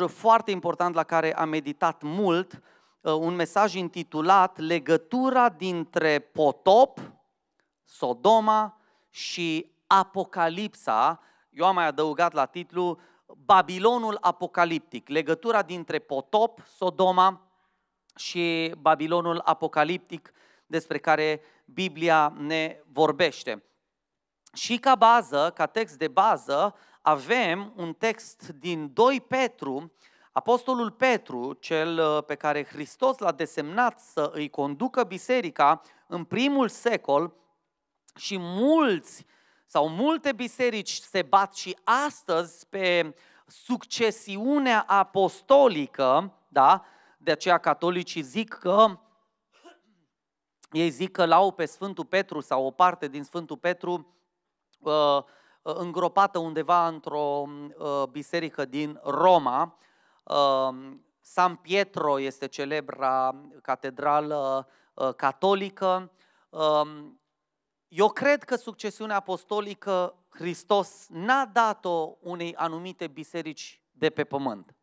foarte important la care am meditat mult, uh, un mesaj intitulat Legătura dintre potop, Sodoma și Apocalipsa. Eu am mai adăugat la titlu Babilonul apocaliptic, legătura dintre potop, Sodoma și Babilonul apocaliptic despre care Biblia ne vorbește. Și ca bază, ca text de bază, avem un text din 2 Petru, Apostolul Petru, cel uh, pe care Hristos l-a desemnat să îi conducă biserica în primul secol și mulți sau multe biserici se bat și astăzi pe succesiunea apostolică, da? De aceea catolicii zic că ei zic că l-au pe Sfântul Petru sau o parte din Sfântul Petru uh, Uh, îngropată undeva într-o um, uh, biserică din Roma. Um, San Pietro este celebra catedrală uh, catolică. Um, eu cred că succesiunea apostolică Hristos n-a dat-o unei anumite biserici de pe pământ.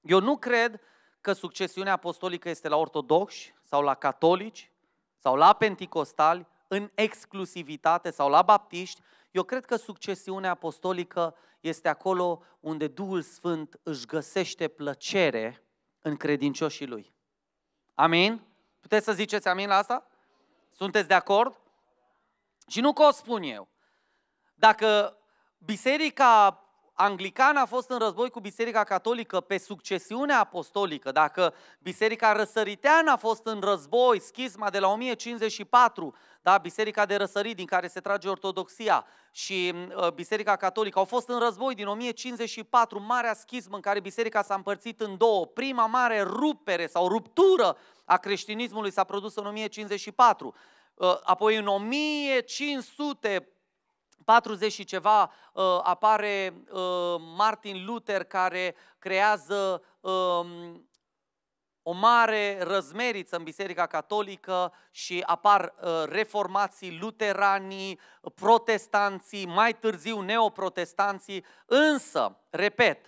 Eu nu cred că succesiunea apostolică este la ortodoxi sau la catolici sau la penticostali în exclusivitate sau la baptiști eu cred că succesiunea apostolică este acolo unde Duhul Sfânt își găsește plăcere în credincioșii lui. Amin? Puteți să ziceți amin la asta? Sunteți de acord? Și nu că o spun eu. Dacă biserica anglicana a fost în război cu Biserica Catolică pe succesiune apostolică, dacă Biserica Răsăriteană a fost în război, schisma de la 1054, da, Biserica de Răsărit din care se trage Ortodoxia și ă, Biserica Catolică au fost în război din 1054, marea schismă în care Biserica s-a împărțit în două, prima mare rupere sau ruptură a creștinismului s-a produs în 1054, ă, apoi în 1500 40 și ceva uh, apare uh, Martin Luther care creează um, o mare răzmeriță în Biserica Catolică și apar uh, reformații, luteranii, protestanții, mai târziu neoprotestanții, însă, repet,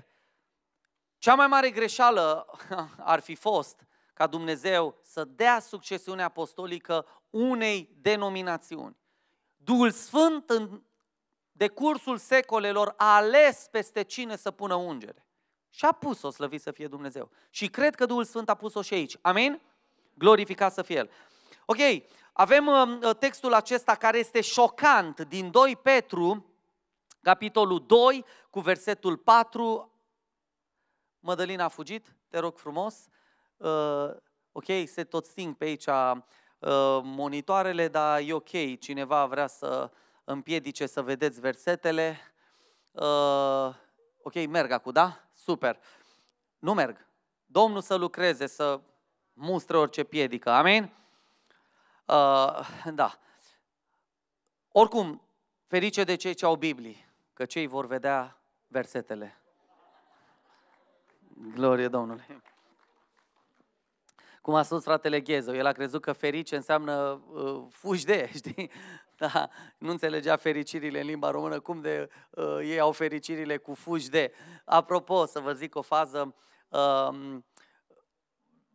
cea mai mare greșeală ar fi fost ca Dumnezeu să dea succesiunea apostolică unei denominațiuni. Duhul Sfânt în de cursul secolelor, a ales peste cine să pună ungere. Și a pus-o, slăvit să fie Dumnezeu. Și cred că Duhul Sfânt a pus-o și aici. Amin? Glorificat să fie El. Ok, avem um, uh, textul acesta care este șocant din 2 Petru, capitolul 2, cu versetul 4. Mădălina a fugit, te rog frumos. Uh, ok, se tot sting pe aici uh, monitoarele, dar e ok, cineva vrea să împiedice să vedeți versetele. Uh, ok, merg acum, da? Super. Nu merg. Domnul să lucreze, să mustre orice piedică. Amin? Uh, da. Oricum, ferice de cei ce au Biblii, că cei vor vedea versetele. Glorie Domnului! Cum a spus fratele Ghezo, el a crezut că ferice înseamnă uh, fugi de, știi? da, nu înțelegea fericirile în limba română, cum de uh, ei au fericirile cu fugi de. Apropo, să vă zic o fază, uh,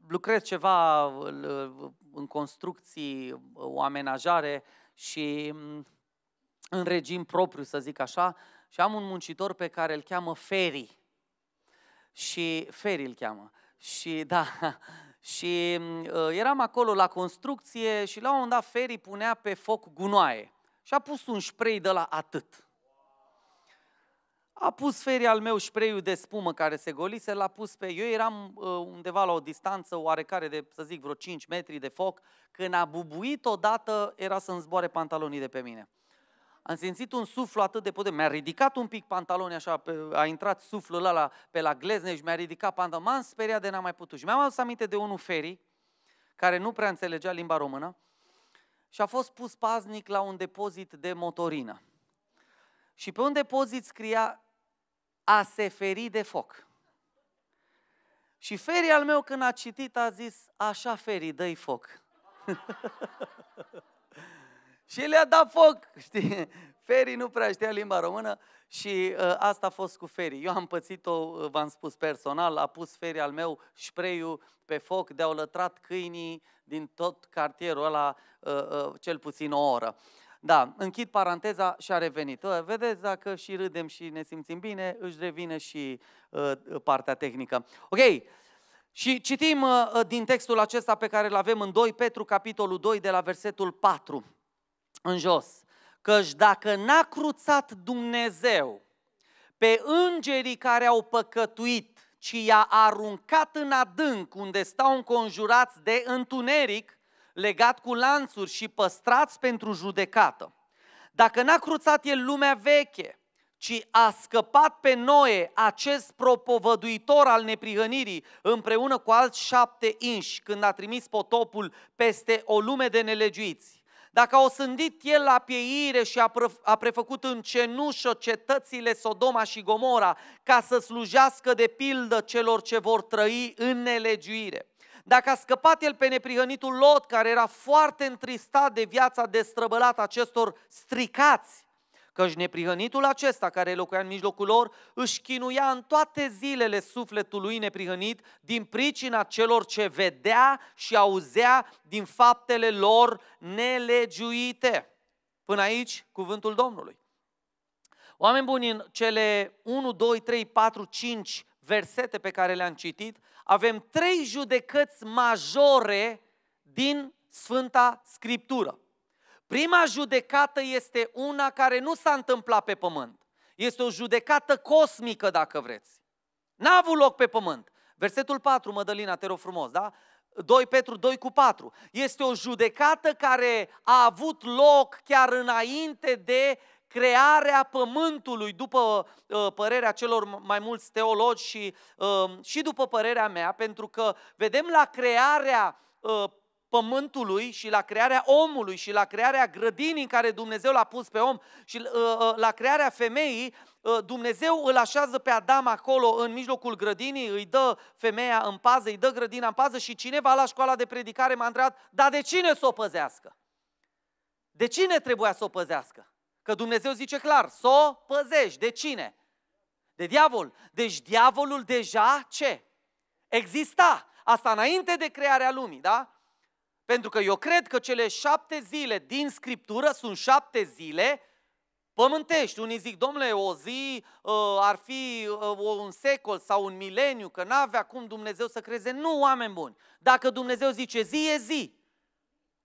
lucrez ceva în construcții, uh, o amenajare și um, în regim propriu, să zic așa, și am un muncitor pe care îl cheamă Feri. Și Feri îl cheamă. Și da, și uh, eram acolo la construcție și la un moment dat Ferii punea pe foc gunoaie și a pus un spray de la atât. A pus Ferii al meu spray de spumă care se golise, l-a pus pe... Eu eram uh, undeva la o distanță oarecare de, să zic, vreo 5 metri de foc. Când a bubuit odată, era să-mi zboare pantalonii de pe mine am simțit un suflu atât de puternic. Mi-a ridicat un pic pantaloni așa, pe, a intrat suflul ăla pe la glezne și mi-a ridicat pantaloni. M-am speriat de n-am mai putut. Și mi-am adus aminte de unul ferii, care nu prea înțelegea limba română, și a fost pus paznic la un depozit de motorină. Și pe un depozit scria a se feri de foc. Și Feri al meu când a citit a zis, așa Feri, dă-i foc. Și le-a dat foc, știi? Feri nu prea știa limba română și uh, asta a fost cu Feri. Eu am pățit-o, uh, v-am spus personal, a pus Feri al meu spreiu pe foc, de-au lătrat câinii din tot cartierul ăla uh, uh, cel puțin o oră. Da, închid paranteza și a revenit. Uh, vedeți, dacă și râdem și ne simțim bine, își revine și uh, partea tehnică. Ok, și citim uh, din textul acesta pe care îl avem în 2 Petru, capitolul 2, de la versetul 4 în jos. Căci dacă n-a cruțat Dumnezeu pe îngerii care au păcătuit, ci i-a aruncat în adânc unde stau înconjurați de întuneric, legat cu lanțuri și păstrați pentru judecată. Dacă n-a cruțat el lumea veche, ci a scăpat pe Noe, acest propovăduitor al neprihănirii, împreună cu alți șapte inși, când a trimis potopul peste o lume de nelegiuiți dacă a sândit el la pieire și a, a prefăcut în cenușă cetățile Sodoma și Gomora ca să slujească de pildă celor ce vor trăi în nelegiuire. Dacă a scăpat el pe neprihănitul Lot, care era foarte întristat de viața destrăbălată acestor stricați, căci neprihănitul acesta care locuia în mijlocul lor își chinuia în toate zilele sufletul lui neprihănit din pricina celor ce vedea și auzea din faptele lor nelegiuite. Până aici, cuvântul Domnului. Oameni buni, în cele 1, 2, 3, 4, 5 versete pe care le-am citit, avem trei judecăți majore din Sfânta Scriptură. Prima judecată este una care nu s-a întâmplat pe pământ. Este o judecată cosmică, dacă vreți. N-a avut loc pe pământ. Versetul 4, Mădălina, te rog frumos, da? 2 Petru 2 cu 4. Este o judecată care a avut loc chiar înainte de crearea pământului, după uh, părerea celor mai mulți teologi și, uh, și după părerea mea, pentru că vedem la crearea uh, pământului și la crearea omului și la crearea grădinii în care Dumnezeu l-a pus pe om și uh, uh, la crearea femeii, uh, Dumnezeu îl așează pe Adam acolo în mijlocul grădinii, îi dă femeia în pază, îi dă grădina în pază și cineva la școala de predicare m-a întrebat, dar de cine să o păzească? De cine trebuia să o păzească? Că Dumnezeu zice clar, să o păzești. De cine? De diavol. Deci diavolul deja ce? Exista. Asta înainte de crearea lumii, da? Pentru că eu cred că cele șapte zile din Scriptură sunt șapte zile pământești. Unii zic, domnule, o zi uh, ar fi uh, un secol sau un mileniu, că n-avea cum Dumnezeu să creze. Nu, oameni buni. Dacă Dumnezeu zice zi, e zi.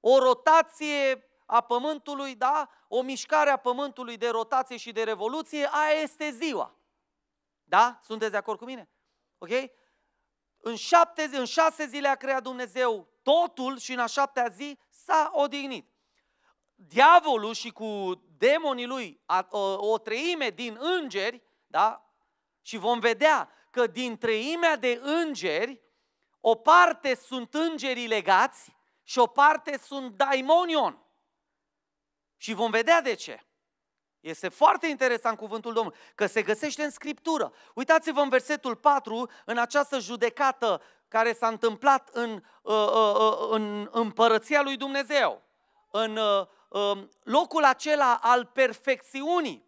O rotație a pământului, da? O mișcare a pământului de rotație și de revoluție, aia este ziua. Da? Sunteți de acord cu mine? Ok? În, șapte, în șase zile a creat Dumnezeu totul și în a șaptea zi s-a odihnit. Diavolul și cu demonii lui, o, o treime din îngeri, da? Și vom vedea că din treimea de îngeri, o parte sunt îngerii legați și o parte sunt daimonion. Și vom vedea de ce. Este foarte interesant cuvântul Domnului, că se găsește în Scriptură. Uitați-vă în versetul 4, în această judecată care s-a întâmplat în, uh, uh, uh, în împărăția lui Dumnezeu, în um, locul acela al perfecțiunii,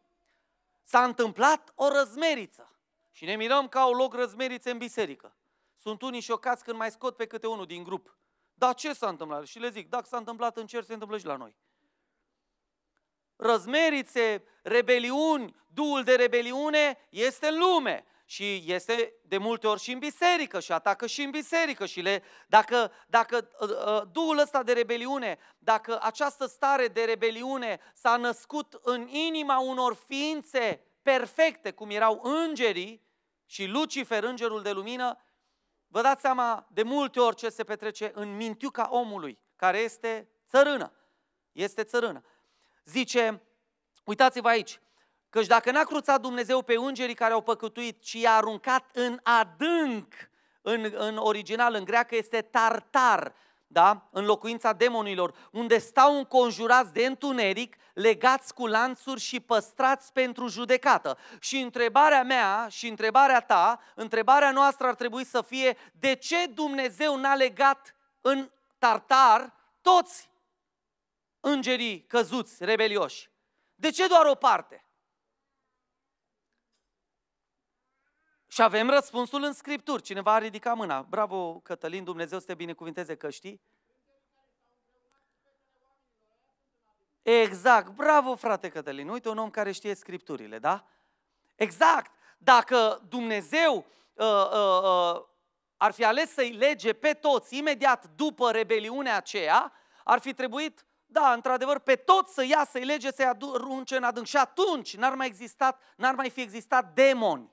s-a întâmplat o răzmeriță. Și ne mirăm că au loc răzmerițe în biserică. Sunt unii șocați când mai scot pe câte unul din grup. Dar ce s-a întâmplat? Și le zic, dacă s-a întâmplat în cer, se întâmplă și la noi. Răzmerițe, rebeliuni, duul de rebeliune este în lume și este de multe ori și în biserică și atacă și în biserică și le, dacă, dacă uh, uh, duhul ăsta de rebeliune, dacă această stare de rebeliune s-a născut în inima unor ființe perfecte, cum erau îngerii și Lucifer, îngerul de lumină, vă dați seama de multe ori ce se petrece în mintiuca omului, care este țărână. Este țărână. Zice, uitați-vă aici, Căci dacă n-a cruțat Dumnezeu pe îngerii care au păcătuit, ci i-a aruncat în adânc, în, în original, în greacă, este tartar, da? în locuința demonilor, unde stau înconjurați de întuneric, legați cu lanțuri și păstrați pentru judecată. Și întrebarea mea și întrebarea ta, întrebarea noastră ar trebui să fie de ce Dumnezeu n-a legat în tartar toți îngerii căzuți, rebelioși? De ce doar o parte? Și avem răspunsul în Scripturi. Cineva a ridicat mâna. Bravo, Cătălin, Dumnezeu să te binecuvinteze că știi. Exact, bravo frate Cătălin. Uite un om care știe Scripturile, da? Exact, dacă Dumnezeu uh, uh, uh, ar fi ales să-i lege pe toți imediat după rebeliunea aceea, ar fi trebuit, da, într-adevăr, pe toți să ia, să-i lege, să-i arunce în adânc. Și atunci n-ar mai, existat, n-ar mai fi existat demoni.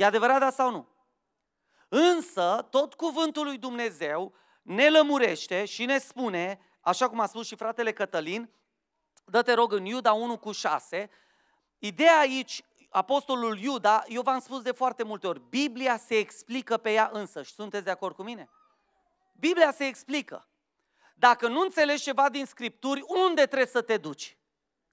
E adevărat da sau nu? Însă, tot cuvântul lui Dumnezeu ne lămurește și ne spune, așa cum a spus și fratele Cătălin, dă-te rog în Iuda 1 cu 6, ideea aici, apostolul Iuda, eu v-am spus de foarte multe ori, Biblia se explică pe ea însă și sunteți de acord cu mine? Biblia se explică. Dacă nu înțelegi ceva din Scripturi, unde trebuie să te duci?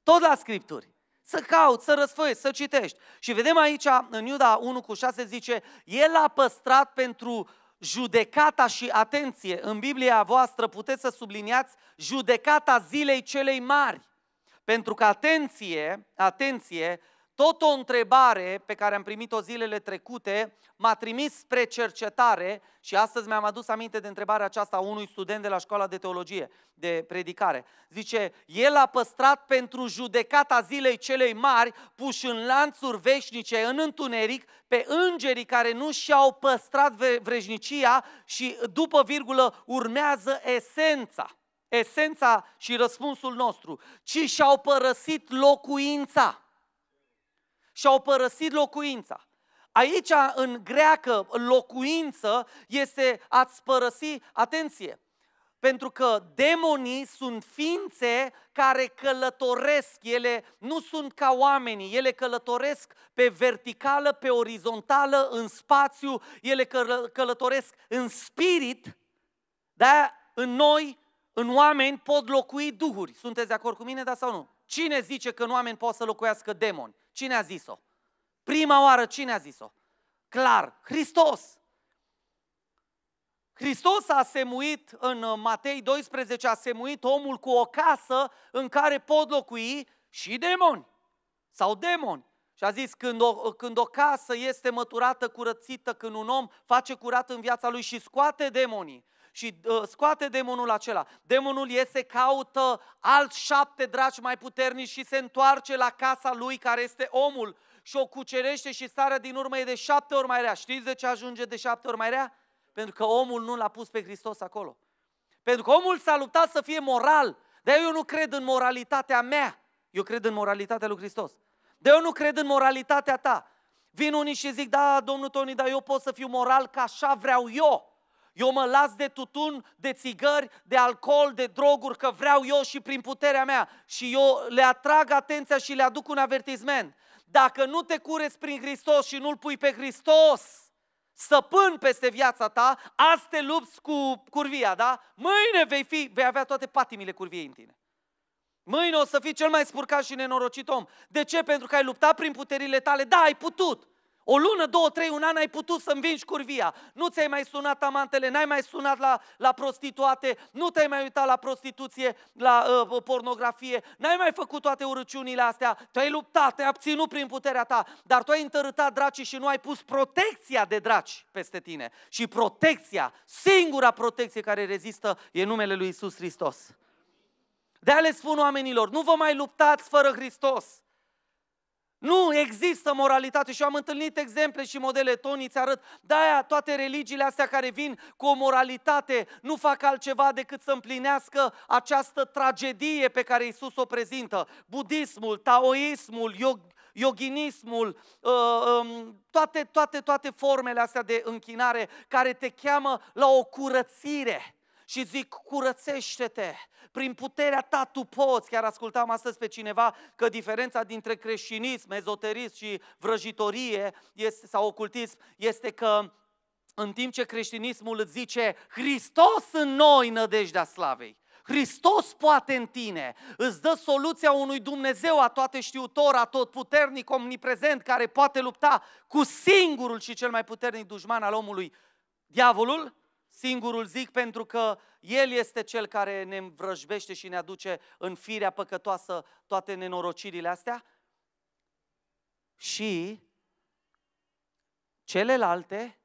Tot la Scripturi să cauți, să răsfăiești, să citești. Și vedem aici, în Iuda 1 cu 6 zice, el a păstrat pentru judecata și atenție. În Biblia voastră puteți să subliniați judecata zilei celei mari. Pentru că atenție, atenție, tot o întrebare pe care am primit-o zilele trecute m-a trimis spre cercetare și astăzi mi-am adus aminte de întrebarea aceasta a unui student de la școala de teologie, de predicare. Zice, el a păstrat pentru judecata zilei celei mari, puși în lanțuri veșnice, în întuneric, pe îngerii care nu și-au păstrat vrejnicia și după virgulă urmează esența. Esența și răspunsul nostru, ci și-au părăsit locuința și au părăsit locuința. Aici, în greacă, locuință este ați părăsi, atenție, pentru că demonii sunt ființe care călătoresc, ele nu sunt ca oamenii, ele călătoresc pe verticală, pe orizontală, în spațiu, ele călătoresc în spirit, da? În noi, în oameni pot locui duhuri. Sunteți de acord cu mine, da sau nu? Cine zice că în oameni pot să locuiască demoni? Cine a zis-o? Prima oară cine a zis-o? Clar, Hristos. Hristos a semuit în uh, Matei 12, a semuit omul cu o casă în care pot locui și demoni sau demoni. Și a zis, când o, uh, când o casă este măturată, curățită, când un om face curat în viața lui și scoate demonii, și uh, scoate demonul acela. Demonul iese, caută alți șapte dragi mai puternici și se întoarce la casa lui care este omul și o cucerește și starea din urmă e de șapte ori mai rea. Știți de ce ajunge de șapte ori mai rea? Pentru că omul nu l-a pus pe Hristos acolo. Pentru că omul s-a luptat să fie moral. de eu nu cred în moralitatea mea. Eu cred în moralitatea lui Hristos. de eu nu cred în moralitatea ta. Vin unii și zic, da, domnul Toni, dar eu pot să fiu moral ca așa vreau eu. Eu mă las de tutun, de țigări, de alcool, de droguri, că vreau eu și prin puterea mea. Și eu le atrag atenția și le aduc un avertisment. Dacă nu te cureți prin Hristos și nu-L pui pe Hristos, stăpân peste viața ta, azi te lupți cu curvia, da? Mâine vei, fi, vei avea toate patimile curviei în tine. Mâine o să fii cel mai spurcat și nenorocit om. De ce? Pentru că ai luptat prin puterile tale. Da, ai putut. O lună, două, trei, un an ai putut să învingi curvia. Nu ți-ai mai sunat amantele, n-ai mai sunat la, la prostituate, nu te-ai mai uitat la prostituție, la uh, uh, pornografie, n-ai mai făcut toate urăciunile astea, te-ai luptat, te-ai abținut prin puterea ta, dar tu ai întărâtat dracii și nu ai pus protecția de draci peste tine. Și protecția, singura protecție care rezistă e numele lui Isus Hristos. De-aia le spun oamenilor, nu vă mai luptați fără Hristos. Nu există moralitate și eu am întâlnit exemple și modele, Tony, ți arăt, de-aia toate religiile astea care vin cu o moralitate nu fac altceva decât să împlinească această tragedie pe care Isus o prezintă. Budismul, taoismul, yog- yoginismul, uh, um, toate, toate, toate formele astea de închinare care te cheamă la o curățire și zic, curățește-te, prin puterea ta tu poți. Chiar ascultam astăzi pe cineva că diferența dintre creștinism, ezoterism și vrăjitorie este, sau ocultism este că în timp ce creștinismul îți zice Hristos în noi nădejdea slavei, Hristos poate în tine, îți dă soluția unui Dumnezeu a toate știutor, a tot puternic, omniprezent, care poate lupta cu singurul și cel mai puternic dușman al omului, diavolul, singurul zic pentru că El este Cel care ne învrăjbește și ne aduce în firea păcătoasă toate nenorocirile astea? Și celelalte,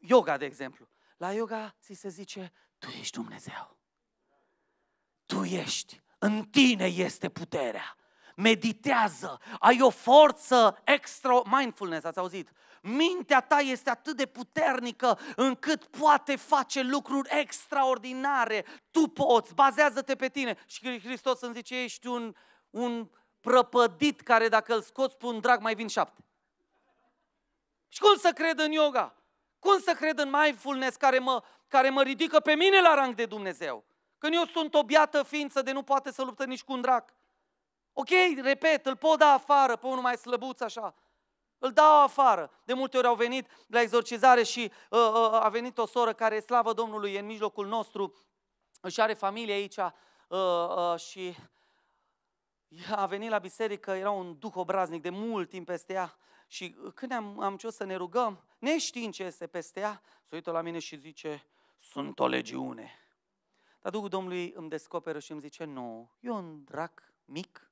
yoga de exemplu, la yoga ți se zice, tu ești Dumnezeu. Tu ești, în tine este puterea. Meditează, ai o forță extra mindfulness, ați auzit? Mintea ta este atât de puternică încât poate face lucruri extraordinare. Tu poți, bazează-te pe tine. Și Hristos îmi zice, ești un, un prăpădit care dacă îl scoți pe un drag mai vin șapte. Și cum să cred în yoga? Cum să cred în mindfulness care mă, care mă ridică pe mine la rang de Dumnezeu? Când eu sunt o biată ființă de nu poate să luptă nici cu un drac. Ok, repet, îl pot da afară pe unul mai slăbuț așa, îl dau afară. De multe ori au venit la exorcizare și uh, uh, a venit o soră care e slavă Domnului în mijlocul nostru și are familie aici uh, uh, și a venit la biserică, era un duh obraznic de mult timp peste ea și când am, am început să ne rugăm, neștiind ce este peste ea, se uită la mine și zice, sunt o legiune. Dar Duhul Domnului îmi descoperă și îmi zice, nu, e un drac mic,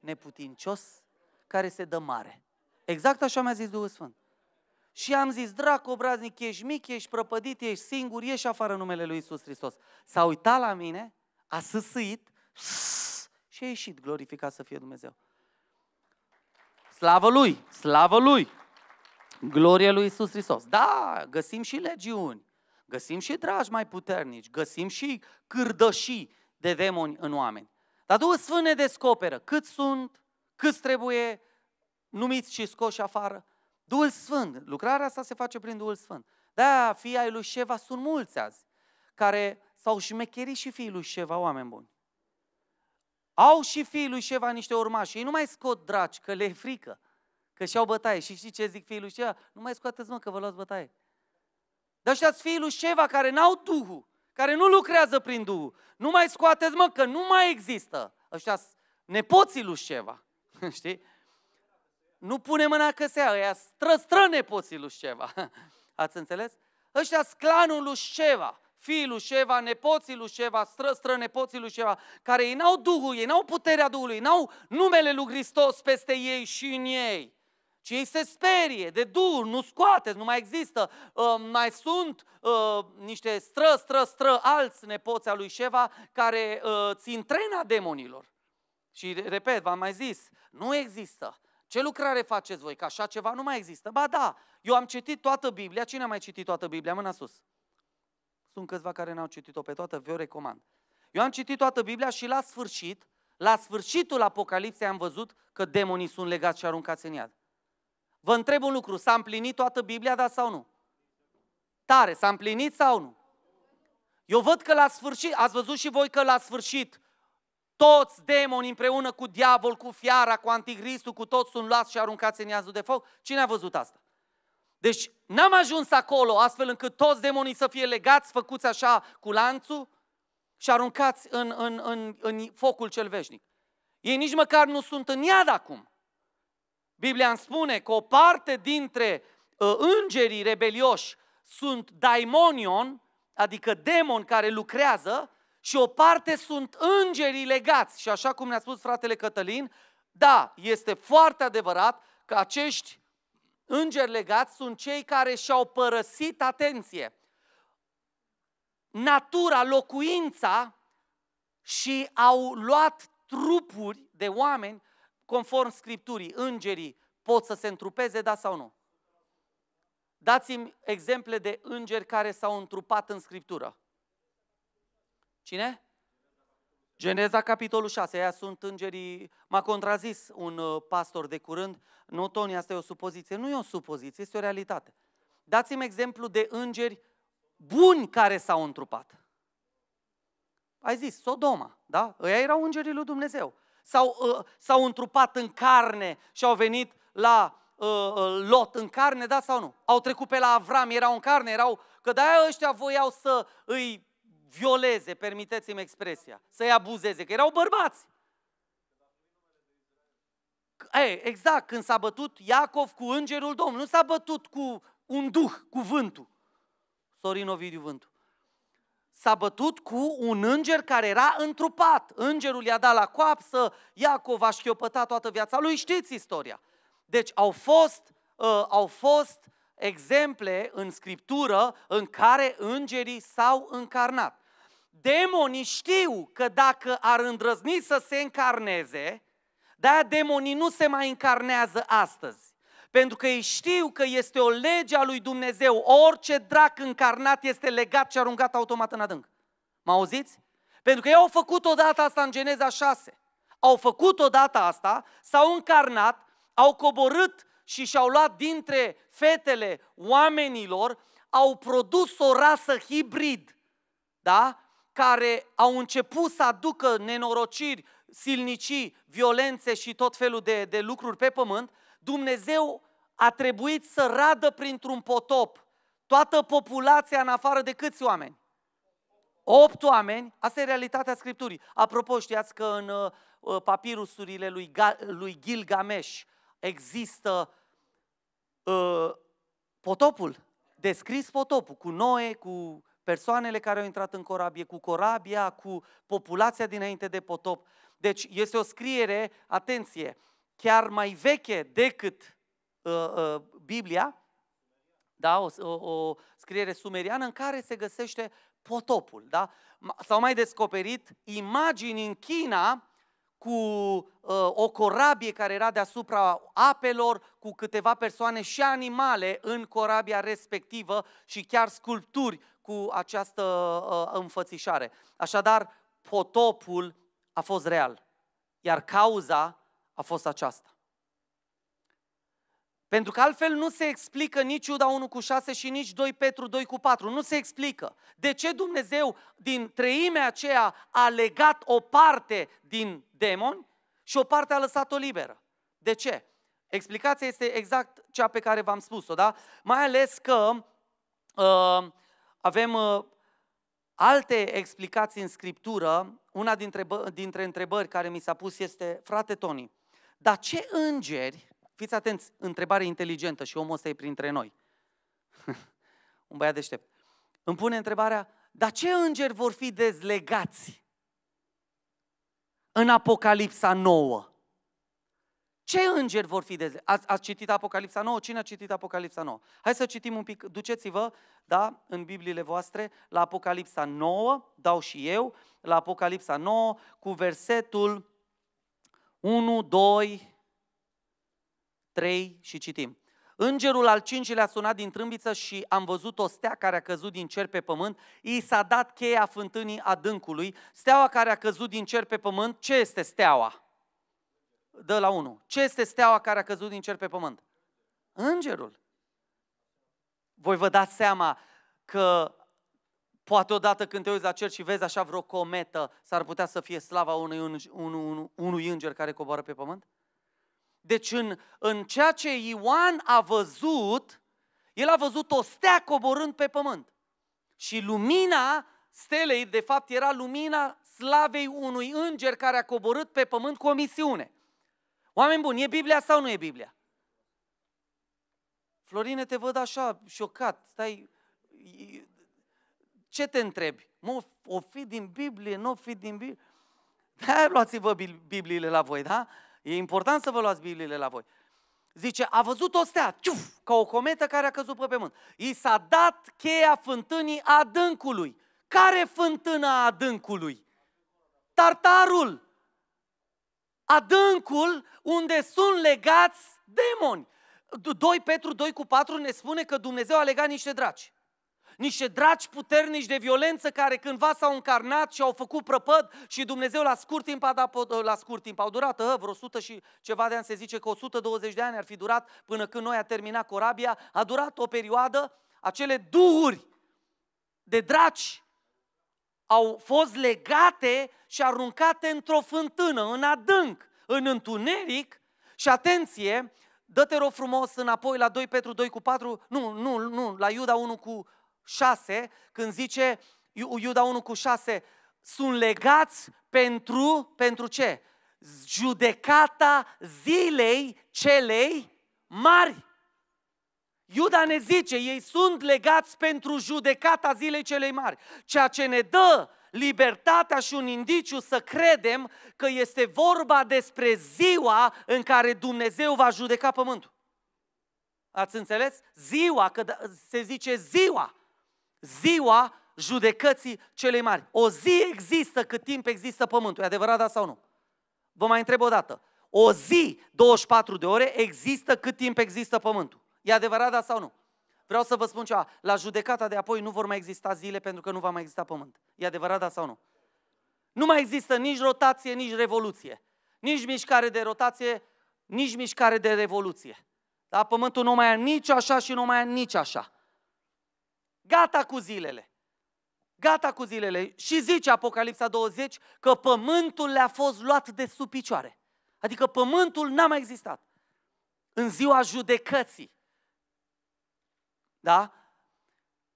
neputincios, care se dă mare. Exact așa mi-a zis Duhul Sfânt. Și am zis, drac obraznic, ești mic, ești prăpădit, ești singur, ieși afară numele lui Isus Hristos. S-a uitat la mine, a sâsâit și a ieșit, glorificat să fie Dumnezeu. Slavă Lui, slavă Lui, glorie lui Isus Hristos. Da, găsim și legiuni, găsim și dragi mai puternici, găsim și cârdășii de demoni în oameni. Dar Duhul Sfânt ne descoperă cât sunt, cât trebuie, numiți și scoși afară? Duhul Sfânt. Lucrarea asta se face prin Duhul Sfânt. Da, fii ai lui Șeva sunt mulți azi, care s-au șmecherit și fiii lui Șeva, oameni buni. Au și fiii lui Șeva niște urmași. Ei nu mai scot draci, că le e frică, că și-au bătaie. Și știi ce zic fiii lui Șeva? Nu mai scoateți, mă, că vă luați bătaie. Dar știați fiii lui Șeva care n-au Duhul, care nu lucrează prin Duhul. Nu mai scoateți, mă, că nu mai există. Ăștia nepoții lui Șeva. știi? Nu pune mâna că se ia, stră, stră nepoții lui Șeva. Ați înțeles? Ăștia clanul lui Șeva, fiii lui Șeva, nepoții lui Șeva, stră, stră nepoții lui Șeva, care ei n-au Duhul, ei n-au puterea Duhului, n-au numele lui Hristos peste ei și în ei. Ci ei se sperie de Duhul, nu scoate, nu mai există. Uh, mai sunt uh, niște stră, stră, stră, alți nepoți al lui Șeva care uh, țin trena demonilor. Și repet, v-am mai zis, nu există. Ce lucrare faceți voi? Că așa ceva nu mai există. Ba da, eu am citit toată Biblia. Cine a mai citit toată Biblia? Mâna sus. Sunt câțiva care n-au citit-o pe toată, vă recomand. Eu am citit toată Biblia și la sfârșit, la sfârșitul Apocalipsei am văzut că demonii sunt legați și aruncați în iad. Vă întreb un lucru, s-a împlinit toată Biblia, da sau nu? Tare, s-a împlinit sau nu? Eu văd că la sfârșit, ați văzut și voi că la sfârșit toți demoni împreună cu diavol, cu fiara, cu anticristul, cu toți sunt luați și aruncați în iazul de foc. Cine a văzut asta? Deci n-am ajuns acolo astfel încât toți demonii să fie legați, făcuți așa cu lanțul și aruncați în, în, în, în focul cel veșnic. Ei nici măcar nu sunt în iad acum. Biblia îmi spune că o parte dintre uh, îngerii rebelioși sunt daimonion, adică demon care lucrează, și o parte sunt îngerii legați. Și așa cum ne-a spus fratele Cătălin, da, este foarte adevărat că acești îngeri legați sunt cei care și-au părăsit, atenție, natura, locuința și au luat trupuri de oameni conform Scripturii. Îngerii pot să se întrupeze, da sau nu? Dați-mi exemple de îngeri care s-au întrupat în Scriptură. Cine? Geneza, capitolul 6. Aia sunt îngerii... M-a contrazis un uh, pastor de curând. Nu, Tony, asta e o supoziție. Nu e o supoziție, este o realitate. Dați-mi exemplu de îngeri buni care s-au întrupat. Ai zis, Sodoma, da? Ăia erau îngerii lui Dumnezeu. S-au, uh, s-au întrupat în carne și au venit la uh, uh Lot în carne, da sau nu? Au trecut pe la Avram, erau în carne, erau... Că de-aia ăștia voiau să îi violeze, permiteți-mi expresia, să-i abuzeze, că erau bărbați. Ei, exact, când s-a bătut Iacov cu îngerul Domnului, nu s-a bătut cu un duh, cu vântul. Sorin Ovidiu Vântul. S-a bătut cu un înger care era întrupat. Îngerul i-a dat la coapsă, Iacov a șchiopătat toată viața lui, știți istoria. Deci au fost, uh, au fost exemple în Scriptură în care îngerii s-au încarnat. Demonii știu că dacă ar îndrăzni să se încarneze, de demonii nu se mai încarnează astăzi. Pentru că ei știu că este o lege a lui Dumnezeu. Orice drac încarnat este legat și aruncat automat în adânc. Mă auziți? Pentru că ei au făcut odată asta în Geneza 6. Au făcut odată asta, s-au încarnat, au coborât și și-au luat dintre fetele oamenilor, au produs o rasă hibrid. Da? care au început să aducă nenorociri, silnicii, violențe și tot felul de, de lucruri pe pământ, Dumnezeu a trebuit să radă printr-un potop toată populația în afară de câți oameni? Opt oameni, asta e realitatea Scripturii. Apropo, știați că în uh, papirusurile lui, Ga- lui Gilgamesh există uh, potopul, descris potopul, cu Noe, cu persoanele care au intrat în corabie, cu corabia, cu populația dinainte de potop. Deci este o scriere, atenție, chiar mai veche decât uh, uh, Biblia, da, o, o, o scriere sumeriană în care se găsește potopul. Da? S-au mai descoperit imagini în China cu uh, o corabie care era deasupra apelor, cu câteva persoane și animale în corabia respectivă și chiar sculpturi cu această uh, înfățișare. Așadar, potopul a fost real, iar cauza a fost aceasta. Pentru că altfel nu se explică nici Iuda 1 cu 6 și nici 2 Petru 2 cu 4. Nu se explică. De ce Dumnezeu din treimea aceea a legat o parte din demoni și o parte a lăsat-o liberă? De ce? Explicația este exact cea pe care v-am spus-o, da? Mai ales că uh, avem uh, alte explicații în Scriptură. Una dintre, dintre întrebări care mi s-a pus este, frate Toni, dar ce îngeri Fiți atenți, întrebare inteligentă și omul ăsta e printre noi. Un băiat deștept. Îmi pune întrebarea, dar ce îngeri vor fi dezlegați în Apocalipsa 9? Ce îngeri vor fi dezlegați? Ați, citit Apocalipsa 9? Cine a citit Apocalipsa 9? Hai să citim un pic, duceți-vă, da, în Bibliile voastre, la Apocalipsa 9, dau și eu, la Apocalipsa 9, cu versetul 1, 2, 3 și citim. Îngerul al cincilea a sunat din trâmbiță și am văzut o stea care a căzut din cer pe pământ. I s-a dat cheia fântânii adâncului. Steaua care a căzut din cer pe pământ, ce este steaua? Dă la 1. Ce este steaua care a căzut din cer pe pământ? Îngerul. Voi vă dați seama că poate odată când te uiți la cer și vezi așa vreo cometă, s-ar putea să fie slava unui, unui, unui, unui înger care coboară pe pământ? Deci în, în ceea ce Ioan a văzut, el a văzut o stea coborând pe pământ. Și lumina stelei, de fapt, era lumina slavei unui înger care a coborât pe pământ cu o misiune. Oameni buni, e Biblia sau nu e Biblia? Florine, te văd așa, șocat, stai... Ce te întrebi? Mă, o fi din Biblie, nu o fi din Biblie? Da, luați-vă Bibliile la voi, da? E important să vă luați Bibliile la voi. Zice, a văzut o stea, ciuf, ca o cometă care a căzut pe pământ. I s-a dat cheia fântânii adâncului. Care a adâncului? Tartarul. Adâncul unde sunt legați demoni. 2 Petru 2 cu 4 ne spune că Dumnezeu a legat niște draci niște dragi puternici de violență care cândva s-au încarnat și au făcut prăpăd și Dumnezeu la scurt timp, a dat, la scurt timp au durat hă, vreo 100 și ceva de ani, se zice că 120 de ani ar fi durat până când noi a terminat corabia, a durat o perioadă, acele duhuri de draci au fost legate și aruncate într-o fântână, în adânc, în întuneric și atenție, dă-te rog frumos înapoi la 2 Petru 2 cu 4, nu, nu, nu, la Iuda 1 cu 6, când zice Iuda 1 cu 6, sunt legați pentru, pentru ce? Judecata zilei celei mari. Iuda ne zice, ei sunt legați pentru judecata zilei celei mari, ceea ce ne dă libertatea și un indiciu să credem că este vorba despre ziua în care Dumnezeu va judeca pământul. Ați înțeles? Ziua, că da, se zice ziua ziua judecății celei mari. O zi există cât timp există pământul, e adevărat da sau nu? Vă mai întreb o dată. O zi, 24 de ore, există cât timp există pământul. E adevărat da sau nu? Vreau să vă spun ceva. La judecata de apoi nu vor mai exista zile pentru că nu va mai exista pământ. E adevărat da sau nu? Nu mai există nici rotație, nici revoluție. Nici mișcare de rotație, nici mișcare de revoluție. Da pământul nu mai e nici așa și nu mai e nici așa. Gata cu zilele. Gata cu zilele. Și zice Apocalipsa 20 că pământul le-a fost luat de sub picioare. Adică pământul n-a mai existat. În ziua judecății. Da?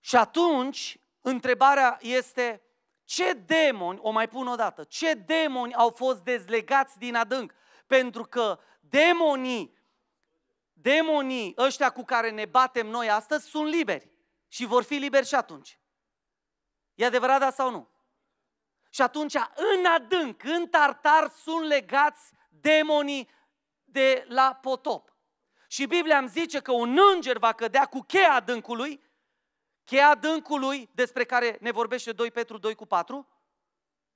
Și atunci, întrebarea este, ce demoni, o mai pun o dată, ce demoni au fost dezlegați din adânc? Pentru că demonii, demonii ăștia cu care ne batem noi astăzi sunt liberi. Și vor fi liberi și atunci. E adevărat, da sau nu? Și atunci, în adânc, în tartar, sunt legați demonii de la potop. Și Biblia îmi zice că un înger va cădea cu cheia adâncului, cheia adâncului despre care ne vorbește 2 Petru 2 cu 4,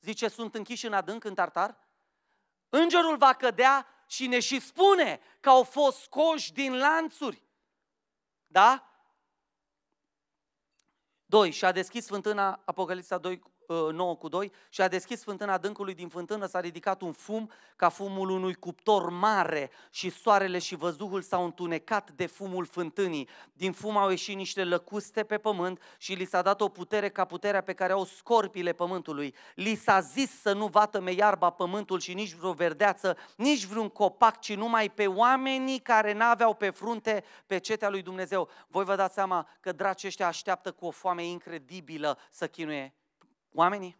zice, sunt închiși în adânc, în tartar, îngerul va cădea și ne și spune că au fost scoși din lanțuri. Da? 2. Și a deschis fântâna Apocalipsa 2 9 uh, cu 2, și a deschis fântâna adâncului din fântână, s-a ridicat un fum ca fumul unui cuptor mare și soarele și văzuhul s-au întunecat de fumul fântânii. Din fum au ieșit niște lăcuste pe pământ și li s-a dat o putere ca puterea pe care au scorpile pământului. Li s-a zis să nu vatăme iarba pământul și nici vreo verdeață, nici vreun copac, ci numai pe oamenii care n-aveau pe frunte pe cetea lui Dumnezeu. Voi vă dați seama că dracii ăștia așteaptă cu o foame incredibilă să chinuie oamenii?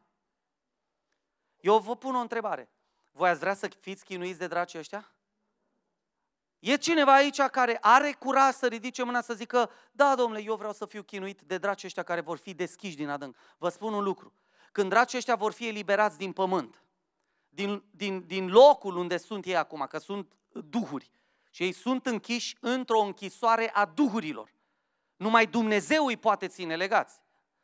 Eu vă pun o întrebare. Voi ați vrea să fiți chinuiți de dracii ăștia? E cineva aici care are curaj să ridice mâna să zică da, domnule, eu vreau să fiu chinuit de dracii ăștia care vor fi deschiși din adânc. Vă spun un lucru. Când dracii ăștia vor fi eliberați din pământ, din, din, din locul unde sunt ei acum, că sunt duhuri, și ei sunt închiși într-o închisoare a duhurilor. Numai Dumnezeu îi poate ține legați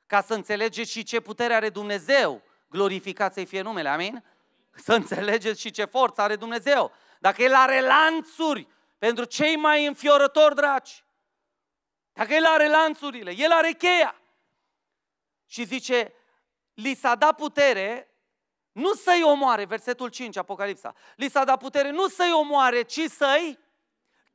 ca să înțelegeți și ce putere are Dumnezeu. glorificat să-i fie numele, amin? Să înțelegeți și ce forță are Dumnezeu. Dacă El are lanțuri pentru cei mai înfiorători dragi, dacă El are lanțurile, El are cheia. Și zice, li s-a dat putere nu să-i omoare, versetul 5, Apocalipsa, li s-a dat putere nu să-i omoare, ci să-i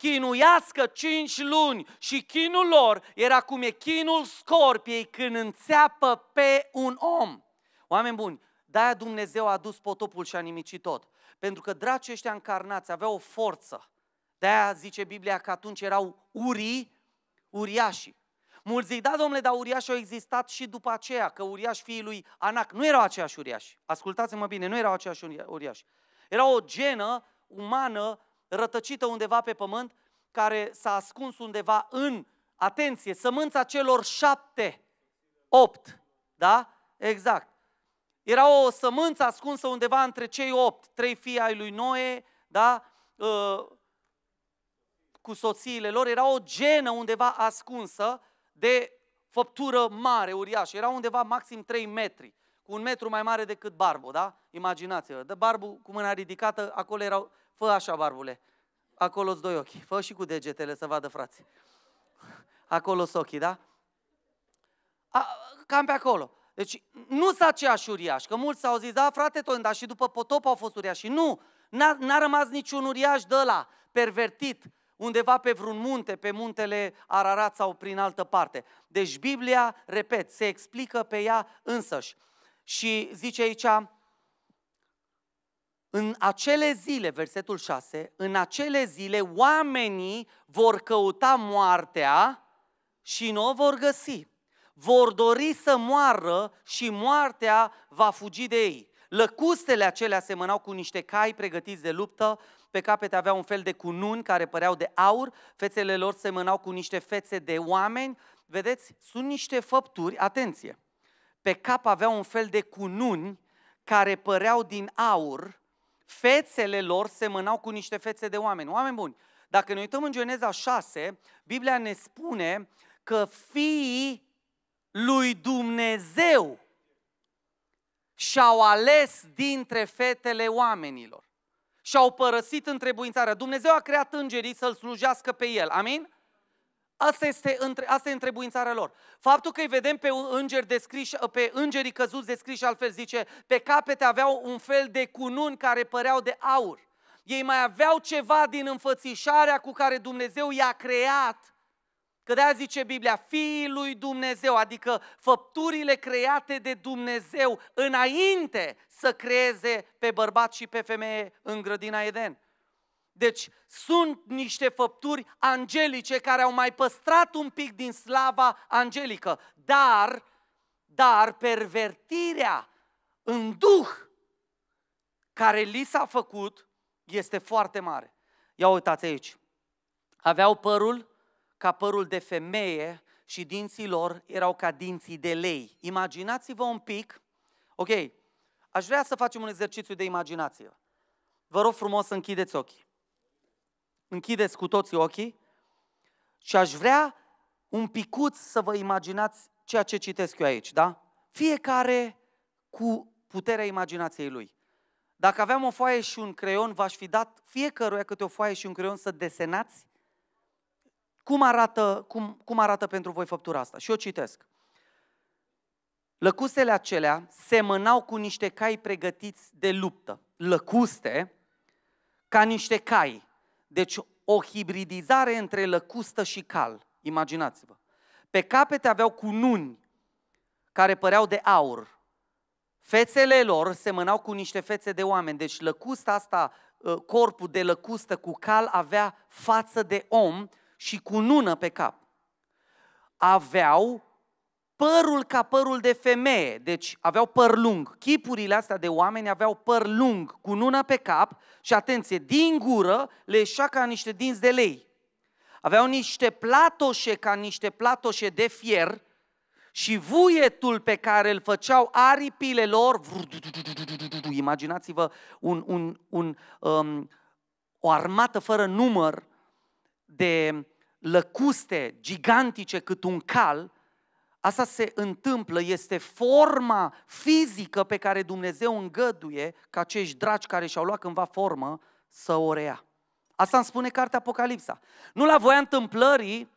chinuiască cinci luni și chinul lor era cum e chinul scorpiei când înțeapă pe un om. Oameni buni, de-aia Dumnezeu a dus potopul și a nimicit tot. Pentru că dracii ăștia încarnați aveau o forță. De-aia zice Biblia că atunci erau urii, uriașii. Mulți zic, da, domnule, dar uriași au existat și după aceea, că uriași fiii lui Anac nu erau aceiași uriași. Ascultați-mă bine, nu erau aceiași uriași. Era o genă umană rătăcită undeva pe pământ, care s-a ascuns undeva în, atenție, sămânța celor șapte, opt, da? Exact. Era o sămânță ascunsă undeva între cei opt, trei fii ai lui Noe, da? Ă, cu soțiile lor, era o genă undeva ascunsă de făptură mare, uriașă. Era undeva maxim 3 metri, cu un metru mai mare decât Barbu, da? Imaginați-vă, de Barbu cu mâna ridicată, acolo erau Fă așa, barbule. Acolo-ți doi ochi. Fă și cu degetele să vadă frații. Acolo sunt ochii, da? A, cam pe acolo. Deci nu s-a aceeași uriaș, că mulți s-au zis, da frate Toin, dar și după potop au fost uriași. Nu, n-a, n-a rămas niciun uriaș de la pervertit undeva pe vreun munte, pe muntele Ararat sau prin altă parte. Deci Biblia, repet, se explică pe ea însăși. Și zice aici, în acele zile, versetul 6, în acele zile oamenii vor căuta moartea și nu o vor găsi. Vor dori să moară și moartea va fugi de ei. Lăcustele acelea semănau cu niște cai pregătiți de luptă, pe capete aveau un fel de cununi care păreau de aur, fețele lor semănau cu niște fețe de oameni. Vedeți, sunt niște făpturi, atenție, pe cap aveau un fel de cununi care păreau din aur, fețele lor semănau cu niște fețe de oameni. Oameni buni, dacă ne uităm în Geneza 6, Biblia ne spune că fiii lui Dumnezeu și-au ales dintre fetele oamenilor și-au părăsit întrebuințarea. Dumnezeu a creat îngerii să-L slujească pe El, amin? Asta este, între, asta este întrebuințarea lor. Faptul că îi vedem pe, îngeri descriși, pe îngerii căzuți descriși altfel, zice, pe capete aveau un fel de cununi care păreau de aur. Ei mai aveau ceva din înfățișarea cu care Dumnezeu i-a creat. Că de zice Biblia, fiii lui Dumnezeu, adică făpturile create de Dumnezeu înainte să creeze pe bărbat și pe femeie în grădina Eden. Deci sunt niște făpturi angelice care au mai păstrat un pic din slava angelică, dar, dar pervertirea în duh care li s-a făcut este foarte mare. Ia uitați aici. Aveau părul ca părul de femeie și dinții lor erau ca dinții de lei. Imaginați-vă un pic. Ok, aș vrea să facem un exercițiu de imaginație. Vă rog frumos să închideți ochii. Închideți cu toții ochii și aș vrea un picuț să vă imaginați ceea ce citesc eu aici, da? Fiecare cu puterea imaginației lui. Dacă aveam o foaie și un creion, v-aș fi dat fiecăruia câte o foaie și un creion să desenați cum arată, cum, cum arată pentru voi făptura asta. Și eu citesc. Lăcustele acelea semănau cu niște cai pregătiți de luptă. Lăcuste ca niște cai deci o hibridizare între lăcustă și cal. Imaginați-vă. Pe capete aveau cununi care păreau de aur. Fețele lor semănau cu niște fețe de oameni. Deci lăcusta asta, ă, corpul de lăcustă cu cal avea față de om și cu nună pe cap. Aveau părul ca părul de femeie, deci aveau păr lung. Chipurile astea de oameni aveau păr lung, cu nună pe cap și, atenție, din gură le ieșea ca niște dinți de lei. Aveau niște platoșe ca niște platoșe de fier și vuietul pe care îl făceau aripile lor, imaginați-vă un, un, un, um, o armată fără număr de lăcuste gigantice cât un cal, Asta se întâmplă, este forma fizică pe care Dumnezeu îngăduie ca acești dragi care și-au luat cândva formă să o rea. Asta îmi spune cartea Apocalipsa. Nu la voia întâmplării,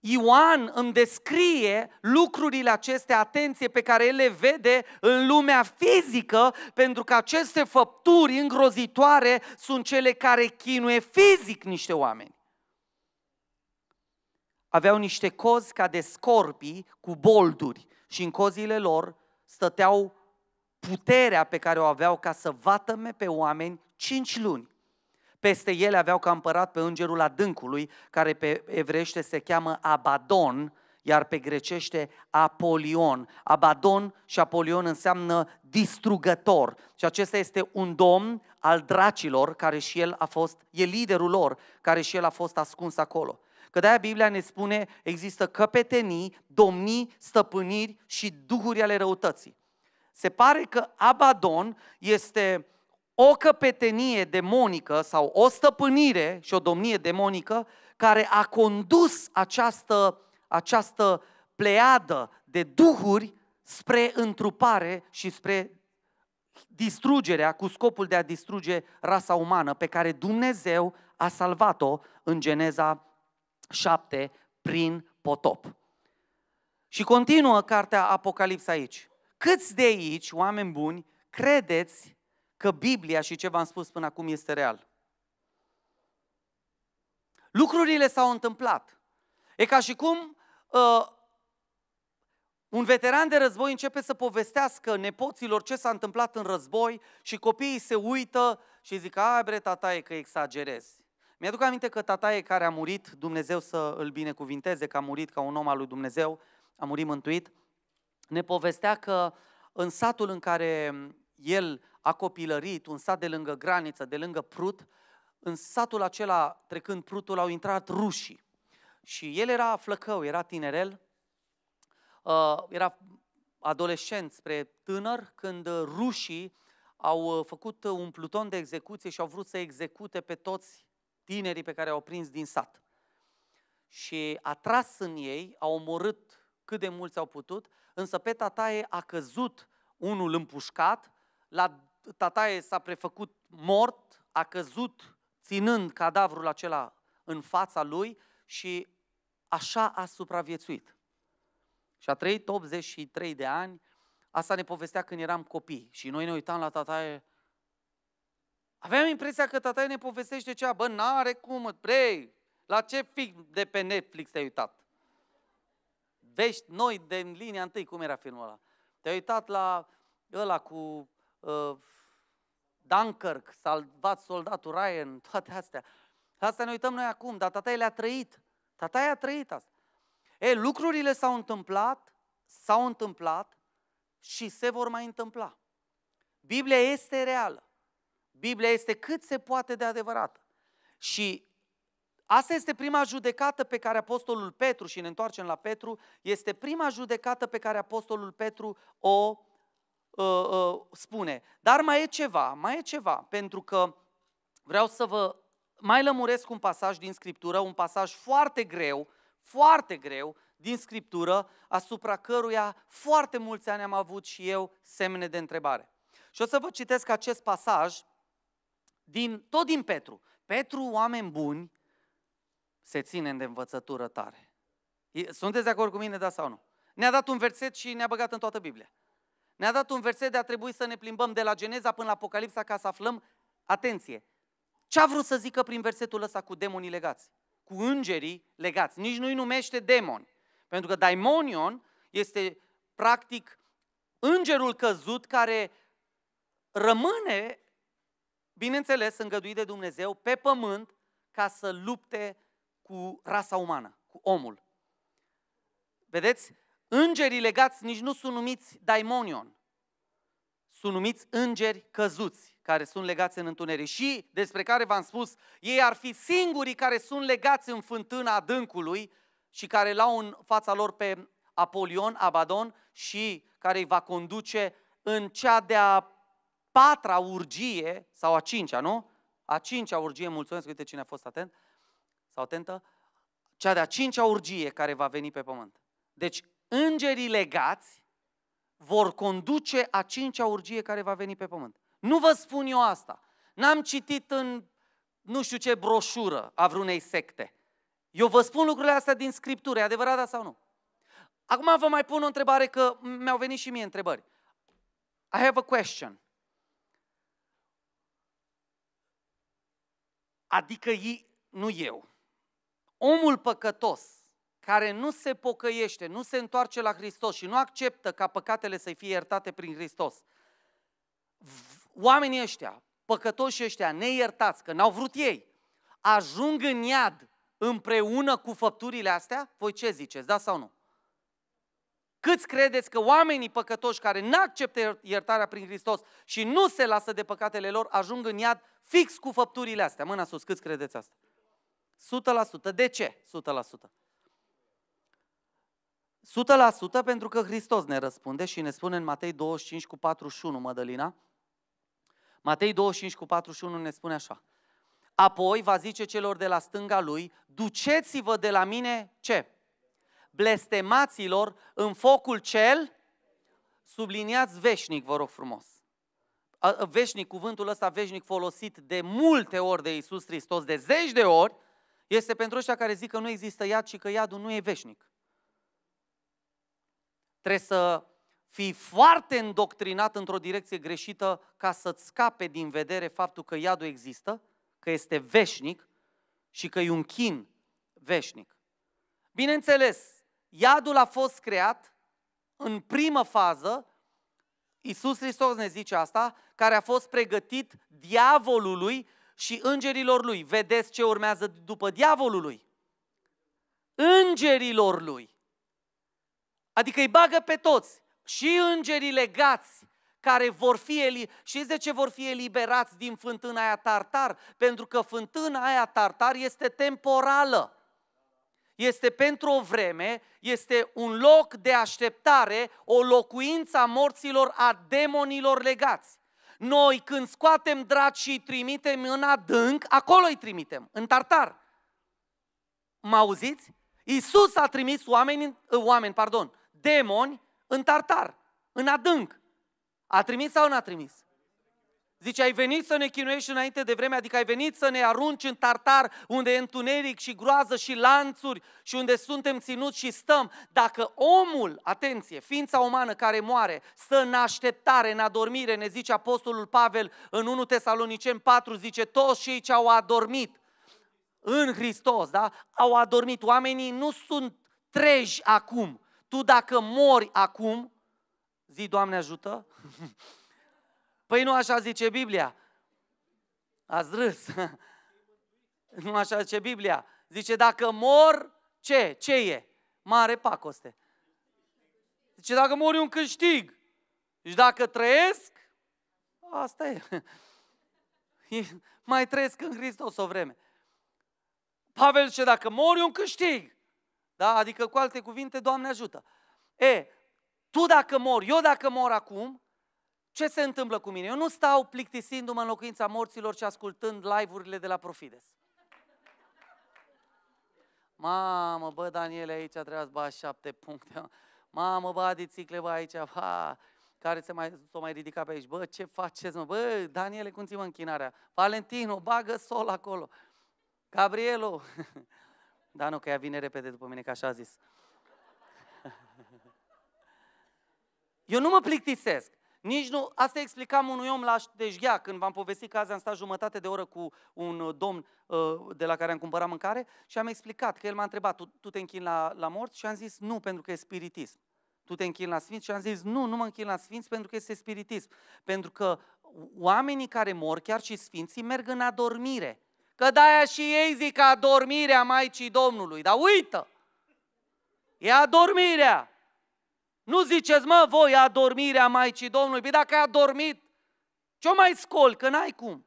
Ioan îmi descrie lucrurile acestea, atenție, pe care el le vede în lumea fizică, pentru că aceste făpturi îngrozitoare sunt cele care chinuie fizic niște oameni aveau niște cozi ca de scorpii cu bolduri și în cozile lor stăteau puterea pe care o aveau ca să vatăme pe oameni cinci luni. Peste ele aveau ca împărat pe îngerul adâncului, care pe evrește se cheamă Abadon, iar pe grecește Apolion. Abadon și Apolion înseamnă distrugător și acesta este un domn al dracilor care și el a fost, e liderul lor, care și el a fost ascuns acolo. Că de-aia Biblia ne spune, există căpetenii, domnii, stăpâniri și duhuri ale răutății. Se pare că Abaddon este o căpetenie demonică sau o stăpânire și o domnie demonică care a condus această, această pleadă de duhuri spre întrupare și spre distrugerea cu scopul de a distruge rasa umană pe care Dumnezeu a salvat-o în Geneza 7 prin potop. Și continuă cartea Apocalipsa aici. Câți de aici, oameni buni, credeți că Biblia și ce v-am spus până acum este real? Lucrurile s-au întâmplat. E ca și cum uh, un veteran de război începe să povestească nepoților ce s-a întâmplat în război și copiii se uită și zic, ai bre, tataie, că exagerezi. Mi-aduc aminte că tataie care a murit, Dumnezeu să îl binecuvinteze, că a murit ca un om al lui Dumnezeu, a murit mântuit, ne povestea că în satul în care el a copilărit, un sat de lângă graniță, de lângă Prut, în satul acela, trecând Prutul, au intrat rușii. Și el era flăcău, era tinerel, uh, era adolescent spre tânăr, când rușii au uh, făcut un pluton de execuție și au vrut să execute pe toți tinerii pe care au prins din sat. Și a tras în ei, a omorât cât de mulți au putut, însă pe tataie a căzut unul împușcat, la tataie s-a prefăcut mort, a căzut ținând cadavrul acela în fața lui și așa a supraviețuit. Și a trăit 83 de ani, asta ne povestea când eram copii și noi ne uitam la tataie Aveam impresia că tata ne povestește cea, bă, n-are cum, prei la ce film de pe Netflix te-ai uitat? Vești noi de în linia întâi, cum era filmul ăla? Te-ai uitat la ăla cu uh, Dunkirk, salvat soldatul Ryan, toate astea. La asta ne uităm noi acum, dar tata le-a trăit. Tata a trăit asta. E, lucrurile s-au întâmplat, s-au întâmplat și se vor mai întâmpla. Biblia este reală. Biblia este cât se poate de adevărată. Și asta este prima judecată pe care Apostolul Petru, și ne întoarcem la Petru, este prima judecată pe care Apostolul Petru o uh, uh, spune. Dar mai e ceva, mai e ceva, pentru că vreau să vă mai lămuresc un pasaj din Scriptură, un pasaj foarte greu, foarte greu, din Scriptură, asupra căruia foarte mulți ani am avut și eu semne de întrebare. Și o să vă citesc acest pasaj din, tot din Petru. Petru, oameni buni, se ține de învățătură tare. Sunteți de acord cu mine, da sau nu? Ne-a dat un verset și ne-a băgat în toată Biblia. Ne-a dat un verset de a trebui să ne plimbăm de la Geneza până la Apocalipsa ca să aflăm, atenție, ce a vrut să zică prin versetul ăsta cu demonii legați? Cu îngerii legați. Nici nu-i numește demon. Pentru că daimonion este practic îngerul căzut care rămâne bineînțeles, îngăduit de Dumnezeu, pe pământ ca să lupte cu rasa umană, cu omul. Vedeți? Îngerii legați nici nu sunt numiți daimonion. Sunt numiți îngeri căzuți, care sunt legați în întuneric și despre care v-am spus, ei ar fi singurii care sunt legați în fântâna adâncului și care l-au în fața lor pe Apolion, Abadon și care îi va conduce în cea de-a patra urgie, sau a cincea, nu? A cincea urgie, mulțumesc, uite cine a fost atent sau atentă, cea de-a cincea urgie care va veni pe pământ. Deci, îngerii legați vor conduce a cincea urgie care va veni pe pământ. Nu vă spun eu asta. N-am citit în nu știu ce broșură a vreunei secte. Eu vă spun lucrurile astea din Scriptură, e adevărat da sau nu? Acum vă mai pun o întrebare că mi-au venit și mie întrebări. I have a question. Adică ei, nu eu. Omul păcătos care nu se pocăiește, nu se întoarce la Hristos și nu acceptă ca păcatele să-i fie iertate prin Hristos. Oamenii ăștia, păcătoși ăștia, neiertați, că n-au vrut ei, ajung în iad împreună cu făpturile astea? Voi ce ziceți, da sau nu? Câți credeți că oamenii păcătoși care nu acceptă iertarea prin Hristos și nu se lasă de păcatele lor ajung în iad fix cu făpturile astea? Mâna sus, câți credeți asta? 100%. De ce 100%? 100% pentru că Hristos ne răspunde și ne spune în Matei 25 cu 41, Mădălina. Matei 25 cu 41 ne spune așa. Apoi va zice celor de la stânga lui, duceți-vă de la mine ce? blestemaților în focul cel, subliniați veșnic, vă rog frumos. Veșnic, cuvântul ăsta veșnic folosit de multe ori de Isus Hristos, de zeci de ori, este pentru ăștia care zic că nu există iad și că iadul nu e veșnic. Trebuie să fii foarte îndoctrinat într-o direcție greșită ca să-ți scape din vedere faptul că iadul există, că este veșnic și că e un chin veșnic. Bineînțeles, Iadul a fost creat în primă fază, Iisus Hristos ne zice asta, care a fost pregătit diavolului și îngerilor lui. Vedeți ce urmează după diavolului? Îngerilor lui. Adică îi bagă pe toți, și îngerii legați, care vor fi, eli- și de ce vor fi eliberați din fântâna aia tartar? Pentru că fântâna aia tartar este temporală este pentru o vreme, este un loc de așteptare, o locuință a morților, a demonilor legați. Noi când scoatem dragi și îi trimitem în adânc, acolo îi trimitem, în tartar. Mă auziți? Iisus a trimis oameni, eh, oameni pardon, demoni în tartar, în adânc. A trimis sau n-a trimis? Zice, ai venit să ne chinuiești înainte de vreme, adică ai venit să ne arunci în tartar unde e întuneric și groază și lanțuri și unde suntem ținuți și stăm. Dacă omul, atenție, ființa umană care moare, stă în așteptare, în adormire, ne zice Apostolul Pavel în 1 Tesalonicen 4, zice, toți cei ce au adormit în Hristos, da? au adormit. Oamenii nu sunt treji acum. Tu dacă mori acum, zi, Doamne ajută, Păi nu așa zice Biblia. Ați râs. nu așa zice Biblia. Zice, dacă mor, ce? Ce e? Mare pacoste. Zice, dacă mor e un câștig. Și deci dacă trăiesc, asta e. Mai trăiesc în Hristos o vreme. Pavel zice, dacă mor e un câștig. Da? Adică, cu alte cuvinte, Doamne ajută. E, tu dacă mor, eu dacă mor acum, ce se întâmplă cu mine? Eu nu stau plictisindu-mă în locuința morților și ascultând live-urile de la Profides. Mamă, bă, Daniele, aici trebuie să bați șapte puncte. Mamă, bă, adițicle, bă, aici, bă, care se mai, s-o mai ridica pe aici. Bă, ce faceți, mă? Bă, Daniele, cum ți-mă închinarea? Valentino, bagă sol acolo. Gabrielu. da, nu, că ea vine repede după mine, că așa a zis. Eu nu mă plictisesc. Nici nu, asta explicam unui om la Șteșghea, când v-am povestit că azi am stat jumătate de oră cu un uh, domn uh, de la care am cumpărat mâncare și am explicat că el m-a întrebat, tu, tu te închin la, la morți? Și am zis, nu, pentru că e spiritism. Tu te închin la sfinți? Și am zis, nu, nu mă închin la sfinți pentru că este spiritism. Pentru că oamenii care mor, chiar și sfinții, merg în adormire. Că de-aia și ei zic adormirea Maicii Domnului. Dar uită! E adormirea! Nu ziceți, mă, voi, adormirea Maicii Domnului. Păi dacă ai adormit, ce-o mai scol, că n-ai cum.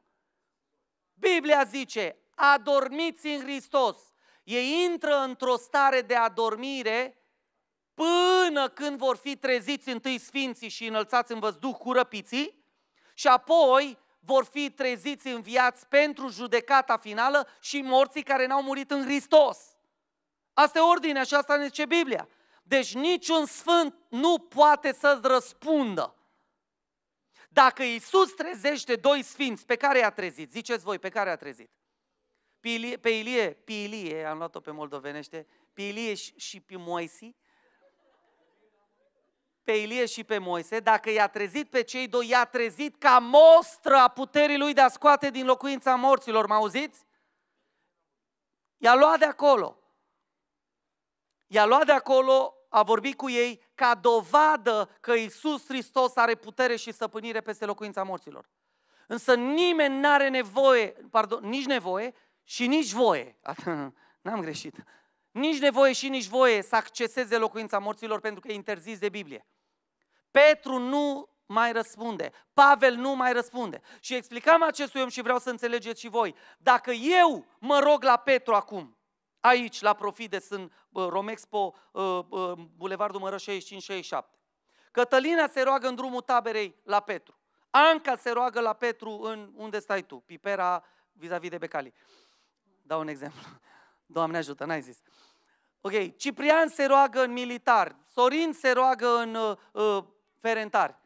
Biblia zice, adormiți în Hristos. Ei intră într-o stare de adormire până când vor fi treziți întâi sfinții și înălțați în văzduh cu răpiții și apoi vor fi treziți în viață pentru judecata finală și morții care n-au murit în Hristos. Asta e ordinea și asta ne zice Biblia. Deci niciun sfânt nu poate să-ți răspundă. Dacă Iisus trezește doi sfinți, pe care i-a trezit? Ziceți voi, pe care a trezit? Pe Ilie, pe Ilie, am luat-o pe moldovenește, pe Ilie și, și pe Moise. pe Ilie și pe Moise, dacă i-a trezit pe cei doi, i-a trezit ca mostră a puterii lui de a scoate din locuința morților, mă auziți? I-a luat de acolo. I-a luat de acolo a vorbit cu ei ca dovadă că Isus Hristos are putere și stăpânire peste locuința morților. Însă nimeni nu are nevoie, pardon, nici nevoie și nici voie. N-am greșit. Nici nevoie și nici voie să acceseze locuința morților pentru că e interzis de Biblie. Petru nu mai răspunde. Pavel nu mai răspunde. Și explicam acestui om și vreau să înțelegeți și voi. Dacă eu mă rog la Petru acum, aici, la Profide, sunt Romexpo, ă, Bulevardul 65 567. Cătălina se roagă în drumul taberei la Petru. Anca se roagă la Petru în unde stai tu, Pipera vis-a-vis de Becali. Dau un exemplu. Doamne ajută, n-ai zis. Ok, Ciprian se roagă în militar, Sorin se roagă în uh, ă, uh, ă, ferentar.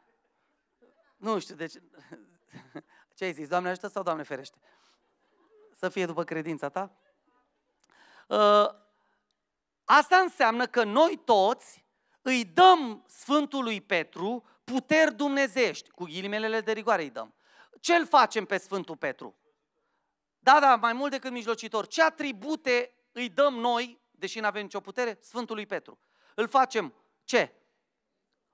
Nu știu, deci... Ce ai zis? Doamne ajută sau Doamne ferește? Să fie după credința ta? Ă, asta înseamnă că noi toți îi dăm Sfântului Petru puteri dumnezești, cu ghilimelele de rigoare îi dăm. ce îl facem pe Sfântul Petru? Da, da, mai mult decât mijlocitor. Ce atribute îi dăm noi, deși nu avem nicio putere, Sfântului Petru? Îl facem ce?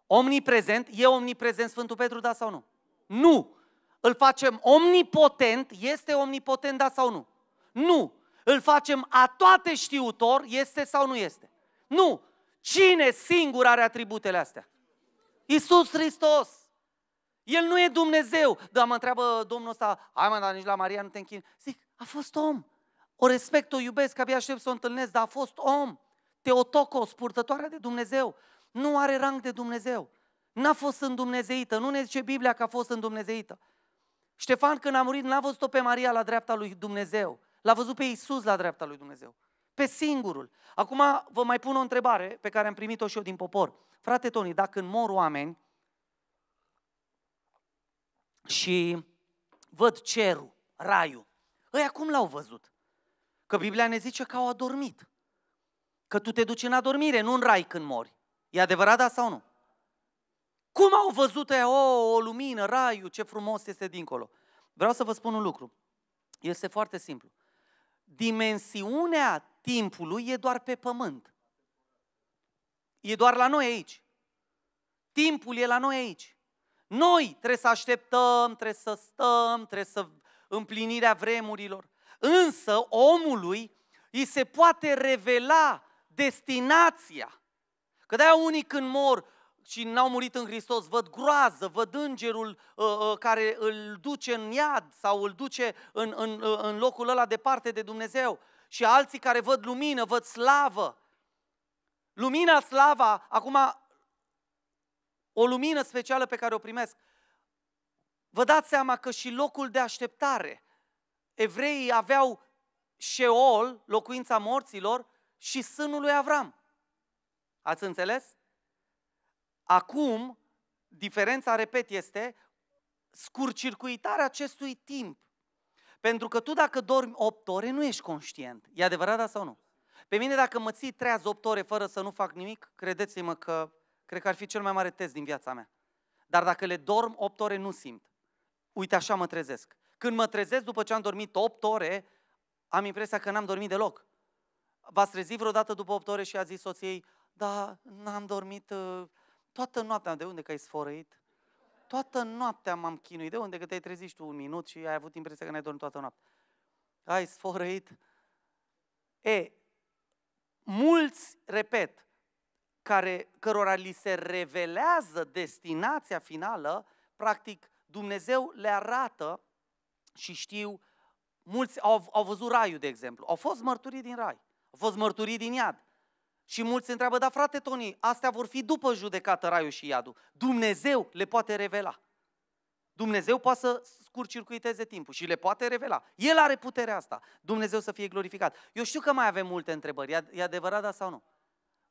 Omniprezent? E omniprezent Sfântul Petru, da sau nu? Nu! Îl facem omnipotent? Este omnipotent, da sau nu? Nu! îl facem a toate știutor, este sau nu este? Nu! Cine singur are atributele astea? Isus Hristos! El nu e Dumnezeu! Dar mă întreabă domnul ăsta, hai mă, dar nici la Maria nu te închin. Zic, a fost om. O respect, o iubesc, abia aștept să o întâlnesc, dar a fost om. Teotocos, purtătoarea de Dumnezeu. Nu are rang de Dumnezeu. N-a fost îndumnezeită. Nu ne zice Biblia că a fost îndumnezeită. Ștefan, când a murit, n-a văzut-o pe Maria la dreapta lui Dumnezeu. L-a văzut pe Isus la dreapta lui Dumnezeu. Pe singurul. Acum vă mai pun o întrebare pe care am primit-o și eu din popor. Frate Toni, dacă mor oameni și văd cerul, raiul, ei acum l-au văzut. Că Biblia ne zice că au adormit. Că tu te duci în adormire, nu în rai când mori. E adevărat, da sau nu? Cum au văzut ăia? o, o lumină, raiul, ce frumos este dincolo. Vreau să vă spun un lucru. Este foarte simplu dimensiunea timpului e doar pe pământ. E doar la noi aici. Timpul e la noi aici. Noi trebuie să așteptăm, trebuie să stăm, trebuie să împlinirea vremurilor. Însă omului îi se poate revela destinația. Că de unii când mor și n-au murit în Hristos, văd groază, văd îngerul uh, uh, care îl duce în iad sau îl duce în, în, uh, în locul ăla departe de Dumnezeu. Și alții care văd lumină, văd slavă. Lumina, slava, acum o lumină specială pe care o primesc. Vă dați seama că și locul de așteptare. Evreii aveau Sheol, locuința morților, și sânul lui Avram. Ați înțeles? Acum, diferența, repet, este scurcircuitarea acestui timp. Pentru că tu dacă dormi 8 ore, nu ești conștient. E adevărat da sau nu? Pe mine dacă mă ții treaz 8 ore fără să nu fac nimic, credeți-mă că cred că ar fi cel mai mare test din viața mea. Dar dacă le dorm 8 ore, nu simt. Uite așa mă trezesc. Când mă trezesc după ce am dormit 8 ore, am impresia că n-am dormit deloc. V-ați trezit vreodată după 8 ore și a zis soției, da, n-am dormit, uh, Toată noaptea, de unde că ai sfărăit? Toată noaptea m-am chinuit. De unde că te-ai trezit tu un minut și ai avut impresia că n-ai dormit toată noaptea? Ai sfărăit. E, mulți, repet, care, cărora li se revelează destinația finală, practic Dumnezeu le arată și știu, mulți au, au văzut raiul, de exemplu. Au fost mărturii din rai, au fost mărturii din iad, și mulți se întreabă, dar frate Toni, astea vor fi după judecată raiul și iadul. Dumnezeu le poate revela. Dumnezeu poate să scurcircuiteze timpul și le poate revela. El are puterea asta. Dumnezeu să fie glorificat. Eu știu că mai avem multe întrebări, e adevărat, da sau nu?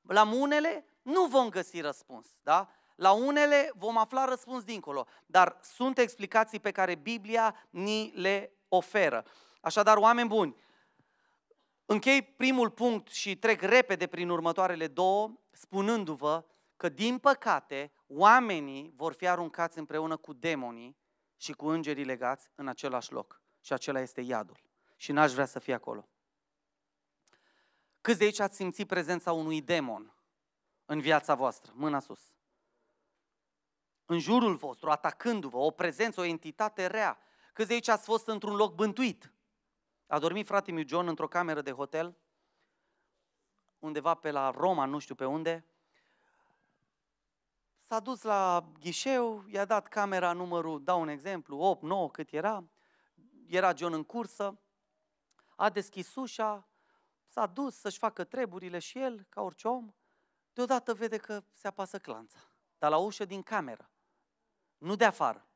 La unele nu vom găsi răspuns, da? La unele vom afla răspuns dincolo, dar sunt explicații pe care Biblia ni le oferă. Așadar, oameni buni, Închei primul punct și trec repede prin următoarele două, spunându-vă că, din păcate, oamenii vor fi aruncați împreună cu demonii și cu îngerii legați în același loc. Și acela este iadul. Și n-aș vrea să fie acolo. Câți de aici ați simțit prezența unui demon în viața voastră? Mâna sus. În jurul vostru, atacându-vă, o prezență, o entitate rea. Câți de aici ați fost într-un loc bântuit? A dormit fratele meu John într-o cameră de hotel, undeva pe la Roma, nu știu pe unde. S-a dus la ghișeu, i-a dat camera numărul, dau un exemplu, 8, 9, cât era. Era John în cursă, a deschis ușa, s-a dus să-și facă treburile și el, ca orice om, deodată vede că se apasă clanța, dar la ușă din cameră, nu de afară.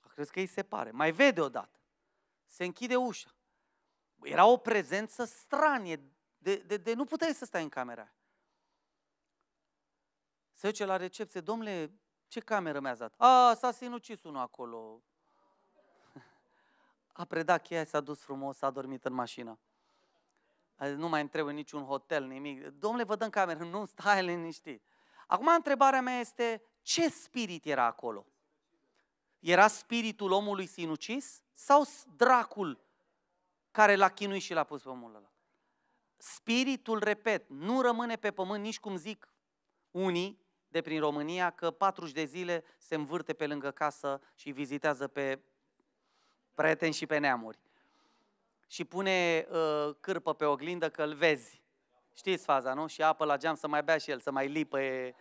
A că îi se pare. Mai vede odată. Se închide ușa era o prezență stranie, de, de, de nu puteai să stai în camera. Se duce la recepție, domnule, ce cameră mi-a dat? A, s-a sinucis unul acolo. A predat cheia, s-a dus frumos, s-a dormit în mașină. A zis, nu mai îmi trebuie niciun hotel, nimic. Domnule, vă dăm cameră. Nu, stai liniștit. Acum întrebarea mea este, ce spirit era acolo? Era spiritul omului sinucis sau dracul care l-a chinuit și l-a pus pe omul ăla. Spiritul, repet, nu rămâne pe pământ nici cum zic unii de prin România că 40 de zile se învârte pe lângă casă și vizitează pe prieteni și pe neamuri. Și pune uh, cârpă pe oglindă că îl vezi. Știți faza, nu? Și apă la geam să mai bea și el, să mai E...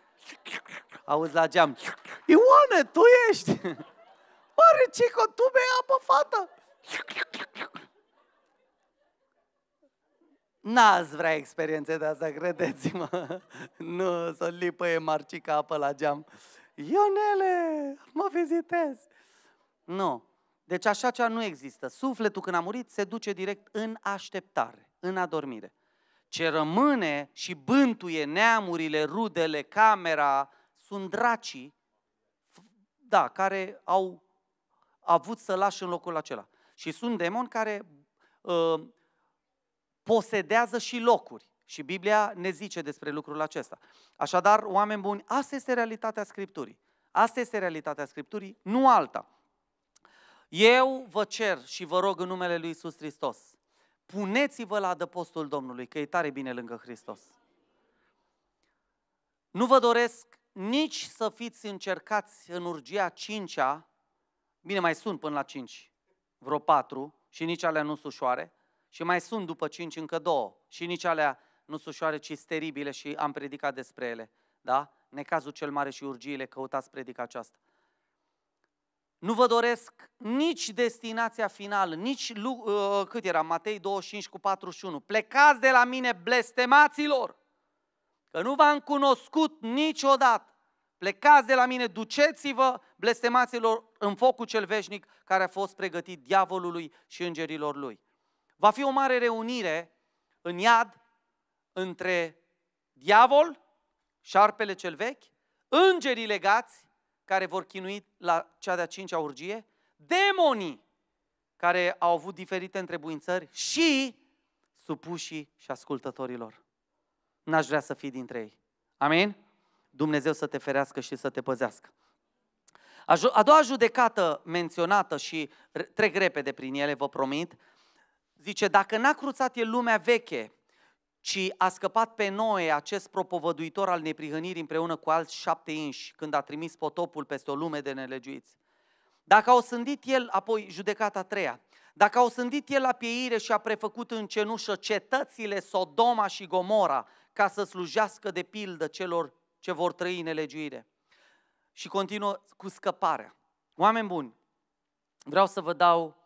Auzi la geam. Ioane, tu ești! Mare, Cico, tu bei apă, fată! N-ați vrea experiențe de asta, credeți-mă. Nu, să lipăie marcica apă la geam. Ionele, mă vizitez. Nu. Deci așa cea nu există. Sufletul când a murit se duce direct în așteptare, în adormire. Ce rămâne și bântuie neamurile, rudele, camera, sunt dracii, da, care au avut să lași în locul acela. Și sunt demoni care uh, posedează și locuri. Și Biblia ne zice despre lucrul acesta. Așadar, oameni buni, asta este realitatea Scripturii. Asta este realitatea Scripturii, nu alta. Eu vă cer și vă rog în numele lui Isus Hristos, puneți-vă la adăpostul Domnului, că e tare bine lângă Hristos. Nu vă doresc nici să fiți încercați în urgia cincea, bine mai sunt până la cinci, vreo patru și nici alea nu sunt ușoare, și mai sunt după cinci încă două și nici alea nu sunt ușoare ci steribile și am predicat despre ele. Da? Necazul cel mare și urgiile, căutați predica aceasta. Nu vă doresc nici destinația finală, nici, uh, cât era, Matei 25 cu 41. Plecați de la mine, blestemaților, că nu v-am cunoscut niciodată. Plecați de la mine, duceți-vă, blestemaților, în focul cel veșnic care a fost pregătit diavolului și îngerilor lui. Va fi o mare reunire în iad între diavol, șarpele cel vechi, îngerii legați care vor chinui la cea de-a cincea urgie, demonii care au avut diferite întrebuințări și supușii și ascultătorilor. N-aș vrea să fii dintre ei. Amin? Dumnezeu să te ferească și să te păzească. A doua judecată menționată și trec repede prin ele, vă promit, Zice, dacă n-a cruțat el lumea veche, ci a scăpat pe noi acest propovăduitor al neprihănirii împreună cu alți șapte inși, când a trimis potopul peste o lume de nelegiuiți. Dacă au sândit el, apoi judecata a treia, dacă au sândit el la pieire și a prefăcut în cenușă cetățile Sodoma și Gomora ca să slujească de pildă celor ce vor trăi nelegiuire. Și continuă cu scăparea. Oameni buni, vreau să vă dau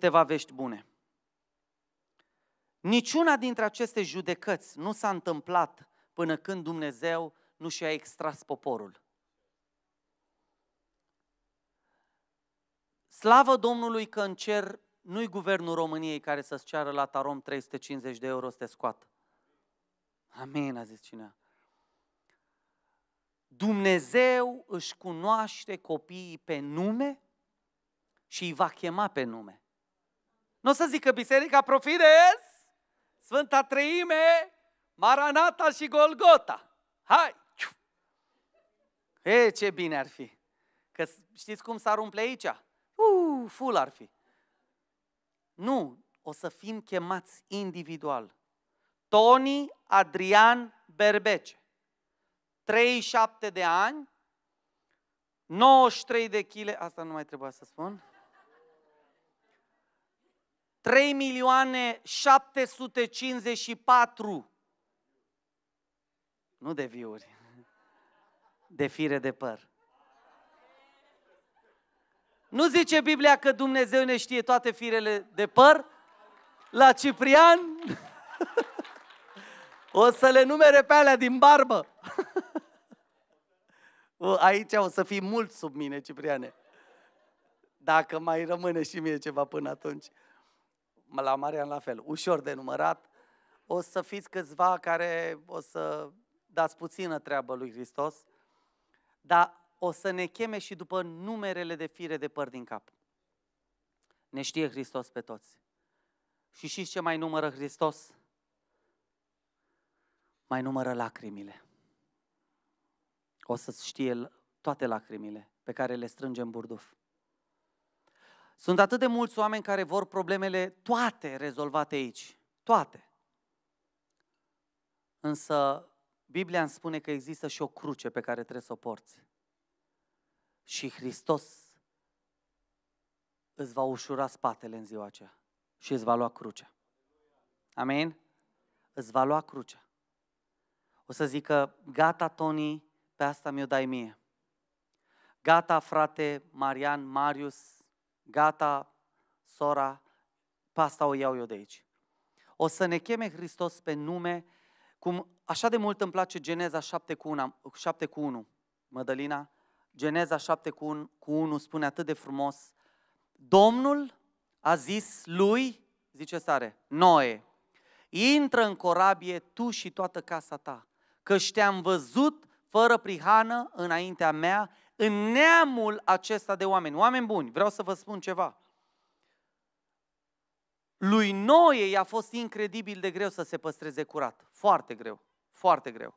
câteva vești bune. Niciuna dintre aceste judecăți nu s-a întâmplat până când Dumnezeu nu și-a extras poporul. Slavă Domnului că în cer nu-i guvernul României care să-ți ceară la tarom 350 de euro să te scoată. Amin, a zis cineva. Dumnezeu își cunoaște copiii pe nume și îi va chema pe nume. Nu o să zică biserica profidez, Sfânta Treime, Maranata și Golgota. Hai! E, ce bine ar fi! Că știți cum s-ar umple aici? Uuu, full ar fi! Nu, o să fim chemați individual. Toni Adrian Berbece, 37 de ani, 93 de kg, asta nu mai trebuia să spun, 3 milioane 754 nu de viuri, de fire de păr. Nu zice Biblia că Dumnezeu ne știe toate firele de păr? La Ciprian o să le numere pe alea din barbă. Aici o să fii mult sub mine, Cipriane. Dacă mai rămâne și mie ceva până atunci la Marian la fel, ușor de numărat, o să fiți câțiva care o să dați puțină treabă lui Hristos, dar o să ne cheme și după numerele de fire de păr din cap. Ne știe Hristos pe toți. Și știți ce mai numără Hristos? Mai numără lacrimile. O să știe toate lacrimile pe care le strângem burduf. Sunt atât de mulți oameni care vor problemele toate rezolvate aici. Toate. Însă Biblia îmi spune că există și o cruce pe care trebuie să o porți. Și Hristos îți va ușura spatele în ziua aceea și îți va lua crucea. Amin? Îți va lua crucea. O să zică, gata Tony, pe asta mi-o dai mie. Gata frate Marian, Marius, gata, sora, pasta o iau eu de aici. O să ne cheme Hristos pe nume, cum așa de mult îmi place Geneza 7 cu 1, 7 cu 1 Mădălina, Geneza 7 cu 1, cu 1 spune atât de frumos, Domnul a zis lui, zice sare, Noe, intră în corabie tu și toată casa ta, că te-am văzut fără prihană înaintea mea în neamul acesta de oameni. Oameni buni, vreau să vă spun ceva. Lui Noe i-a fost incredibil de greu să se păstreze curat. Foarte greu, foarte greu.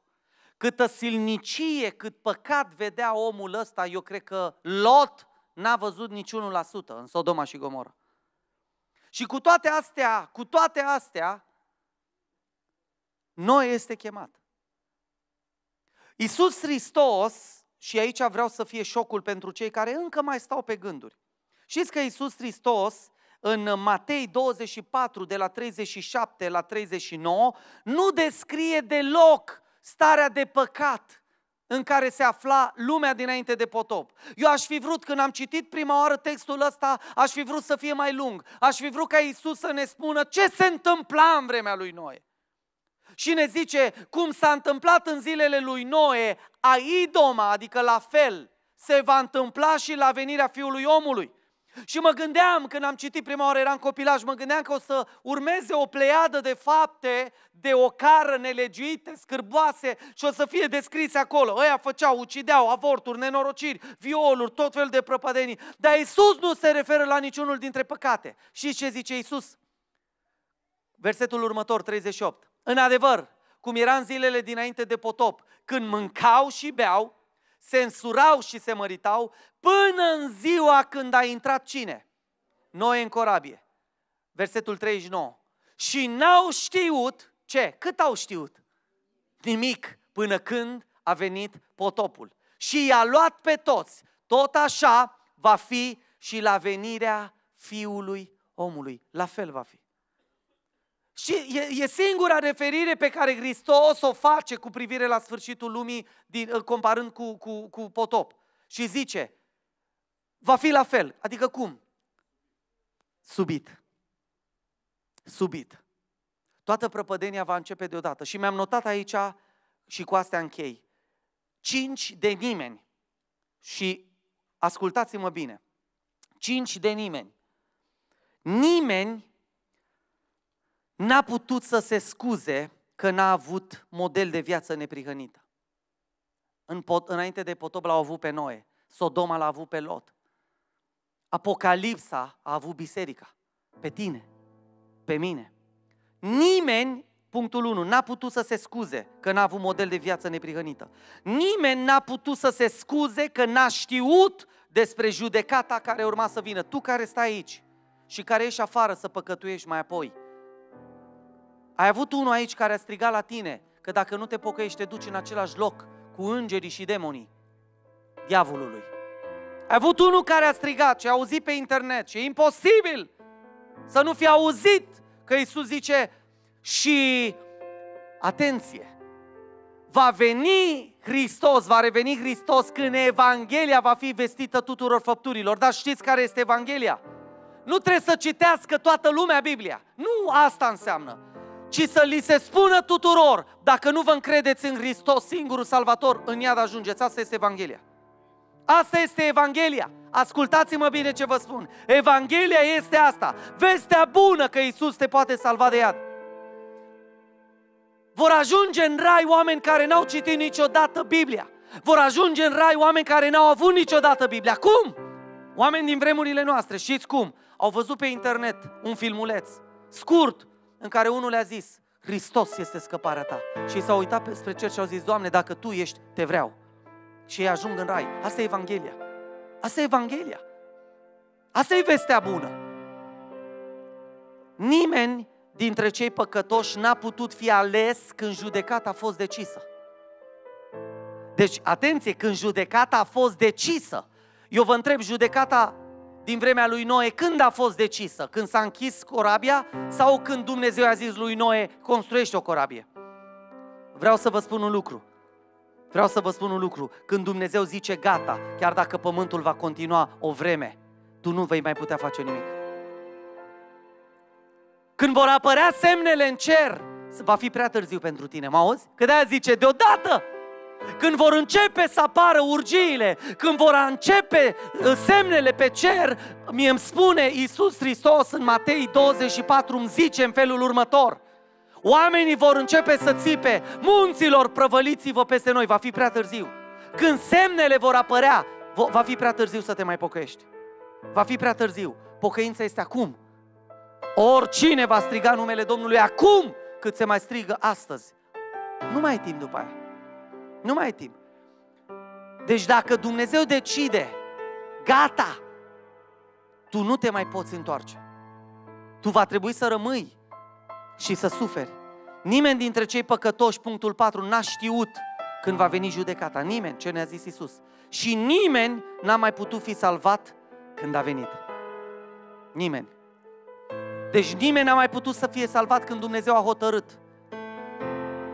Câtă silnicie, cât păcat vedea omul ăsta, eu cred că Lot n-a văzut niciunul la sută în Sodoma și Gomorra. Și cu toate astea, cu toate astea, Noe este chemat. Iisus Hristos și aici vreau să fie șocul pentru cei care încă mai stau pe gânduri. Știți că Iisus Hristos în Matei 24, de la 37 la 39, nu descrie deloc starea de păcat în care se afla lumea dinainte de potop. Eu aș fi vrut, când am citit prima oară textul ăsta, aș fi vrut să fie mai lung. Aș fi vrut ca Isus să ne spună ce se întâmpla în vremea lui Noe și ne zice cum s-a întâmplat în zilele lui Noe, a idoma, adică la fel, se va întâmpla și la venirea Fiului Omului. Și mă gândeam, când am citit prima oară, eram copilaj, mă gândeam că o să urmeze o pleiadă de fapte de cară nelegiuite, scârboase și o să fie descrise acolo. Ăia făceau, ucideau, avorturi, nenorociri, violuri, tot fel de prăpădenii. Dar Isus nu se referă la niciunul dintre păcate. Și ce zice Isus? Versetul următor, 38. În adevăr, cum era în zilele dinainte de potop, când mâncau și beau, se însurau și se măritau, până în ziua când a intrat cine? Noi în corabie. Versetul 39. Și n-au știut, ce? Cât au știut? Nimic, până când a venit potopul. Și i-a luat pe toți. Tot așa va fi și la venirea Fiului omului. La fel va fi. Și e, e singura referire pe care Hristos o face cu privire la sfârșitul lumii, din, comparând cu, cu, cu potop. Și zice, va fi la fel. Adică cum? Subit. Subit. Toată prăpădenia va începe deodată. Și mi-am notat aici și cu astea închei. Cinci de nimeni. Și ascultați-mă bine. Cinci de nimeni. Nimeni n-a putut să se scuze că n-a avut model de viață neprihănită. În pot, înainte de potop l-au avut pe Noe, Sodoma l-a avut pe Lot, Apocalipsa a avut biserica, pe tine, pe mine. Nimeni, punctul 1, n-a putut să se scuze că n-a avut model de viață neprihănită. Nimeni n-a putut să se scuze că n-a știut despre judecata care urma să vină. Tu care stai aici și care ești afară să păcătuiești mai apoi, ai avut unul aici care a strigat la tine că dacă nu te pocăiești, te duci în același loc cu îngerii și demonii diavolului. Ai avut unul care a strigat și a auzit pe internet și e imposibil să nu fi auzit că Isus zice și atenție, va veni Hristos, va reveni Hristos când Evanghelia va fi vestită tuturor făpturilor. Dar știți care este Evanghelia? Nu trebuie să citească toată lumea Biblia. Nu asta înseamnă ci să li se spună tuturor, dacă nu vă încredeți în Hristos, singurul salvator, în iad ajungeți. Asta este Evanghelia. Asta este Evanghelia. Ascultați-mă bine ce vă spun. Evanghelia este asta. Vestea bună că Isus te poate salva de iad. Vor ajunge în rai oameni care n-au citit niciodată Biblia. Vor ajunge în rai oameni care n-au avut niciodată Biblia. Cum? Oameni din vremurile noastre, știți cum? Au văzut pe internet un filmuleț scurt în care unul le-a zis, Hristos este scăparea ta. Și s-au uitat spre cer și au zis, Doamne, dacă Tu ești, te vreau. Și ei ajung în rai. Asta e Evanghelia. Asta e Evanghelia. Asta e vestea bună. Nimeni dintre cei păcătoși n-a putut fi ales când judecata a fost decisă. Deci, atenție, când judecata a fost decisă, eu vă întreb, judecata din vremea lui Noe, când a fost decisă? Când s-a închis corabia sau când Dumnezeu a zis lui Noe, construiește o corabie? Vreau să vă spun un lucru. Vreau să vă spun un lucru. Când Dumnezeu zice gata, chiar dacă pământul va continua o vreme, tu nu vei mai putea face nimic. Când vor apărea semnele în cer, va fi prea târziu pentru tine, mă auzi? Că de zice, deodată când vor începe să apară urgiile, când vor începe uh, semnele pe cer, mie îmi spune Iisus Hristos în Matei 24, îmi zice în felul următor, oamenii vor începe să țipe, munților prăvăliți-vă peste noi, va fi prea târziu. Când semnele vor apărea, va fi prea târziu să te mai pocăiești. Va fi prea târziu. Pocăința este acum. Oricine va striga numele Domnului acum cât se mai strigă astăzi. Nu mai e timp după aia. Nu mai ai timp. Deci dacă Dumnezeu decide, gata, tu nu te mai poți întoarce. Tu va trebui să rămâi și să suferi. Nimeni dintre cei păcătoși, punctul 4, n-a știut când va veni judecata. Nimeni, ce ne-a zis Isus. Și nimeni n-a mai putut fi salvat când a venit. Nimeni. Deci nimeni n-a mai putut să fie salvat când Dumnezeu a hotărât.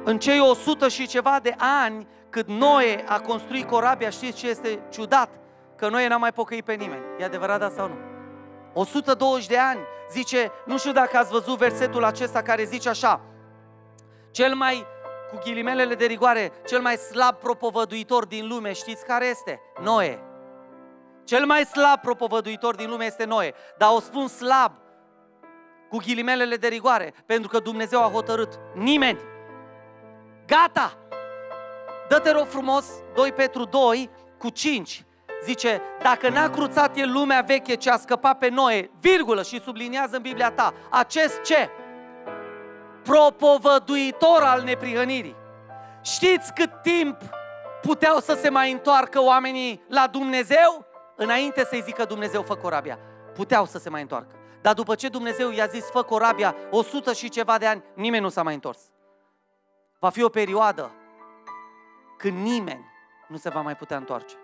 În cei 100 și ceva de ani, cât Noe a construit corabia, știți ce este ciudat? Că Noe n-a mai pocăit pe nimeni. E adevărat da sau nu? 120 de ani, zice, nu știu dacă ați văzut versetul acesta care zice așa, cel mai, cu ghilimelele de rigoare, cel mai slab propovăduitor din lume, știți care este? Noe. Cel mai slab propovăduitor din lume este Noe. Dar o spun slab, cu ghilimelele de rigoare, pentru că Dumnezeu a hotărât nimeni. Gata! Dă-te rog frumos 2 Petru 2 cu 5. Zice, dacă n-a cruțat el lumea veche ce a scăpat pe noi, virgulă, și subliniază în Biblia ta, acest ce? Propovăduitor al neprihănirii. Știți cât timp puteau să se mai întoarcă oamenii la Dumnezeu? Înainte să-i zică Dumnezeu, fă corabia. Puteau să se mai întoarcă. Dar după ce Dumnezeu i-a zis, fă corabia, sută și ceva de ani, nimeni nu s-a mai întors. Va fi o perioadă când nimeni nu se va mai putea întoarce.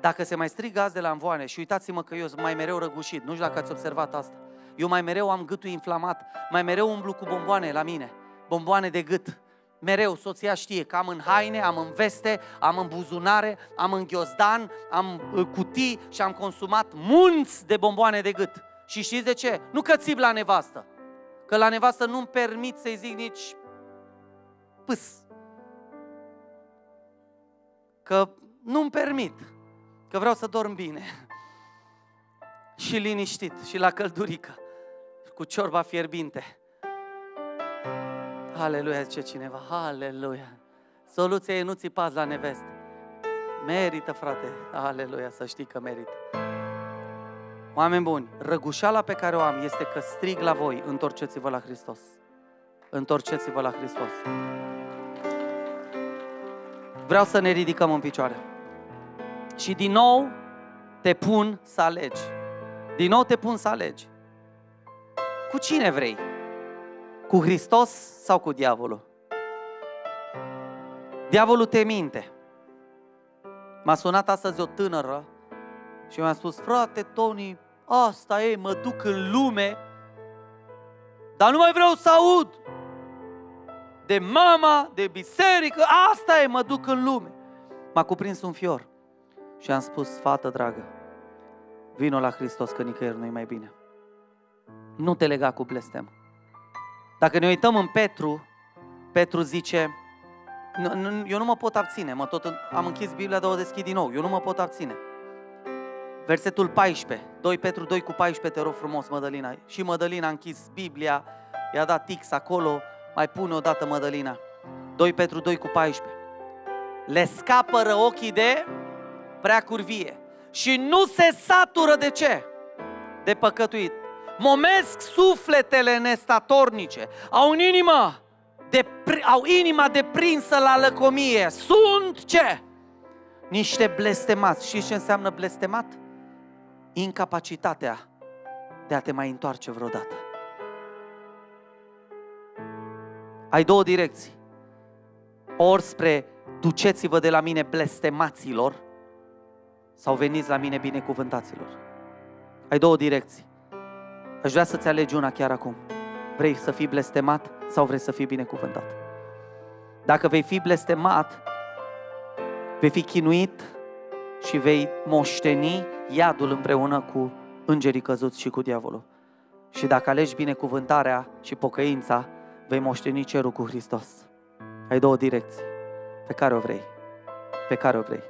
Dacă se mai strig gaz de la învoane și uitați-mă că eu sunt mai mereu răgușit, nu știu dacă ați observat asta, eu mai mereu am gâtul inflamat, mai mereu umblu cu bomboane la mine, bomboane de gât, mereu, soția știe că am în haine, am în veste, am în buzunare, am în ghiozdan, am uh, cutii și am consumat munți de bomboane de gât. Și știți de ce? Nu că țip la nevastă, că la nevastă nu-mi permit să-i zic nici pâs că nu-mi permit, că vreau să dorm bine și liniștit și la căldurică, cu ciorba fierbinte. Aleluia, zice cineva, aleluia. Soluția e nu pas la nevestă. Merită, frate, aleluia, să știi că merită. Oameni buni, răgușala pe care o am este că strig la voi, întorceți-vă la Hristos. Întorceți-vă la Hristos. Vreau să ne ridicăm în picioare. Și din nou te pun să alegi. Din nou te pun să alegi. Cu cine vrei? Cu Hristos sau cu diavolul? Diavolul te minte. M-a sunat astăzi o tânără și mi-a spus, frate Tony, asta e, mă duc în lume, dar nu mai vreau să aud de mama, de biserică, asta e, mă duc în lume. M-a cuprins un fior și am spus, fată dragă, vino la Hristos că nicăieri nu-i mai bine. Nu te lega cu blestem. Dacă ne uităm în Petru, Petru zice, eu nu mă pot abține, mă tot, am închis Biblia, dar o deschid din nou, eu nu mă pot abține. Versetul 14, 2 Petru 2 cu 14, te rog frumos, Mădălina. Și Mădălina a închis Biblia, i-a dat tix acolo, mai pune odată Mădălina. 2 Petru 2 cu 14. Le scapără ochii de prea curvie și nu se satură de ce? De păcătuit. Momesc sufletele nestatornice, au în inimă de, au inima deprinsă la lăcomie. Sunt ce? Niște blestemați. Și ce înseamnă blestemat? Incapacitatea de a te mai întoarce vreodată. Ai două direcții. Ori spre duceți-vă de la mine blestemaților sau veniți la mine binecuvântaților. Ai două direcții. Aș vrea să-ți alegi una chiar acum. Vrei să fii blestemat sau vrei să fii binecuvântat? Dacă vei fi blestemat, vei fi chinuit și vei moșteni iadul împreună cu îngerii căzuți și cu diavolul. Și dacă alegi binecuvântarea și pocăința, vei moșteni cerul cu Hristos. Ai două direcții pe care o vrei. Pe care o vrei.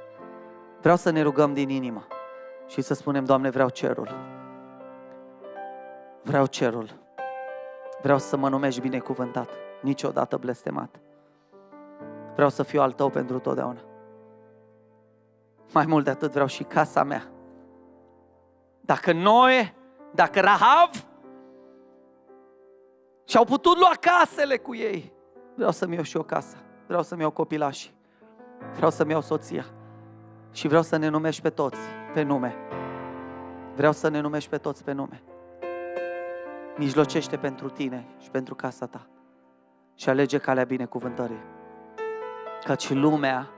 Vreau să ne rugăm din inimă și să spunem, Doamne, vreau cerul. Vreau cerul. Vreau să mă numești binecuvântat, niciodată blestemat. Vreau să fiu al tău pentru totdeauna. Mai mult de atât vreau și casa mea. Dacă noi, dacă Rahav, și au putut lua casele cu ei. Vreau să-mi iau și o casă. Vreau să-mi iau copilașii. Vreau să-mi iau soția. Și vreau să ne numești pe toți pe nume. Vreau să ne numești pe toți pe nume. Mijlocește pentru tine și pentru casa ta. Și alege calea binecuvântării. Căci lumea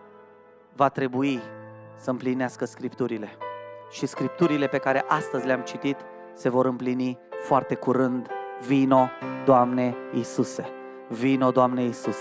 va trebui să împlinească scripturile. Și scripturile pe care astăzi le-am citit se vor împlini foarte curând Vino, Doamne Iisuse! Vino, Doamne Iisuse!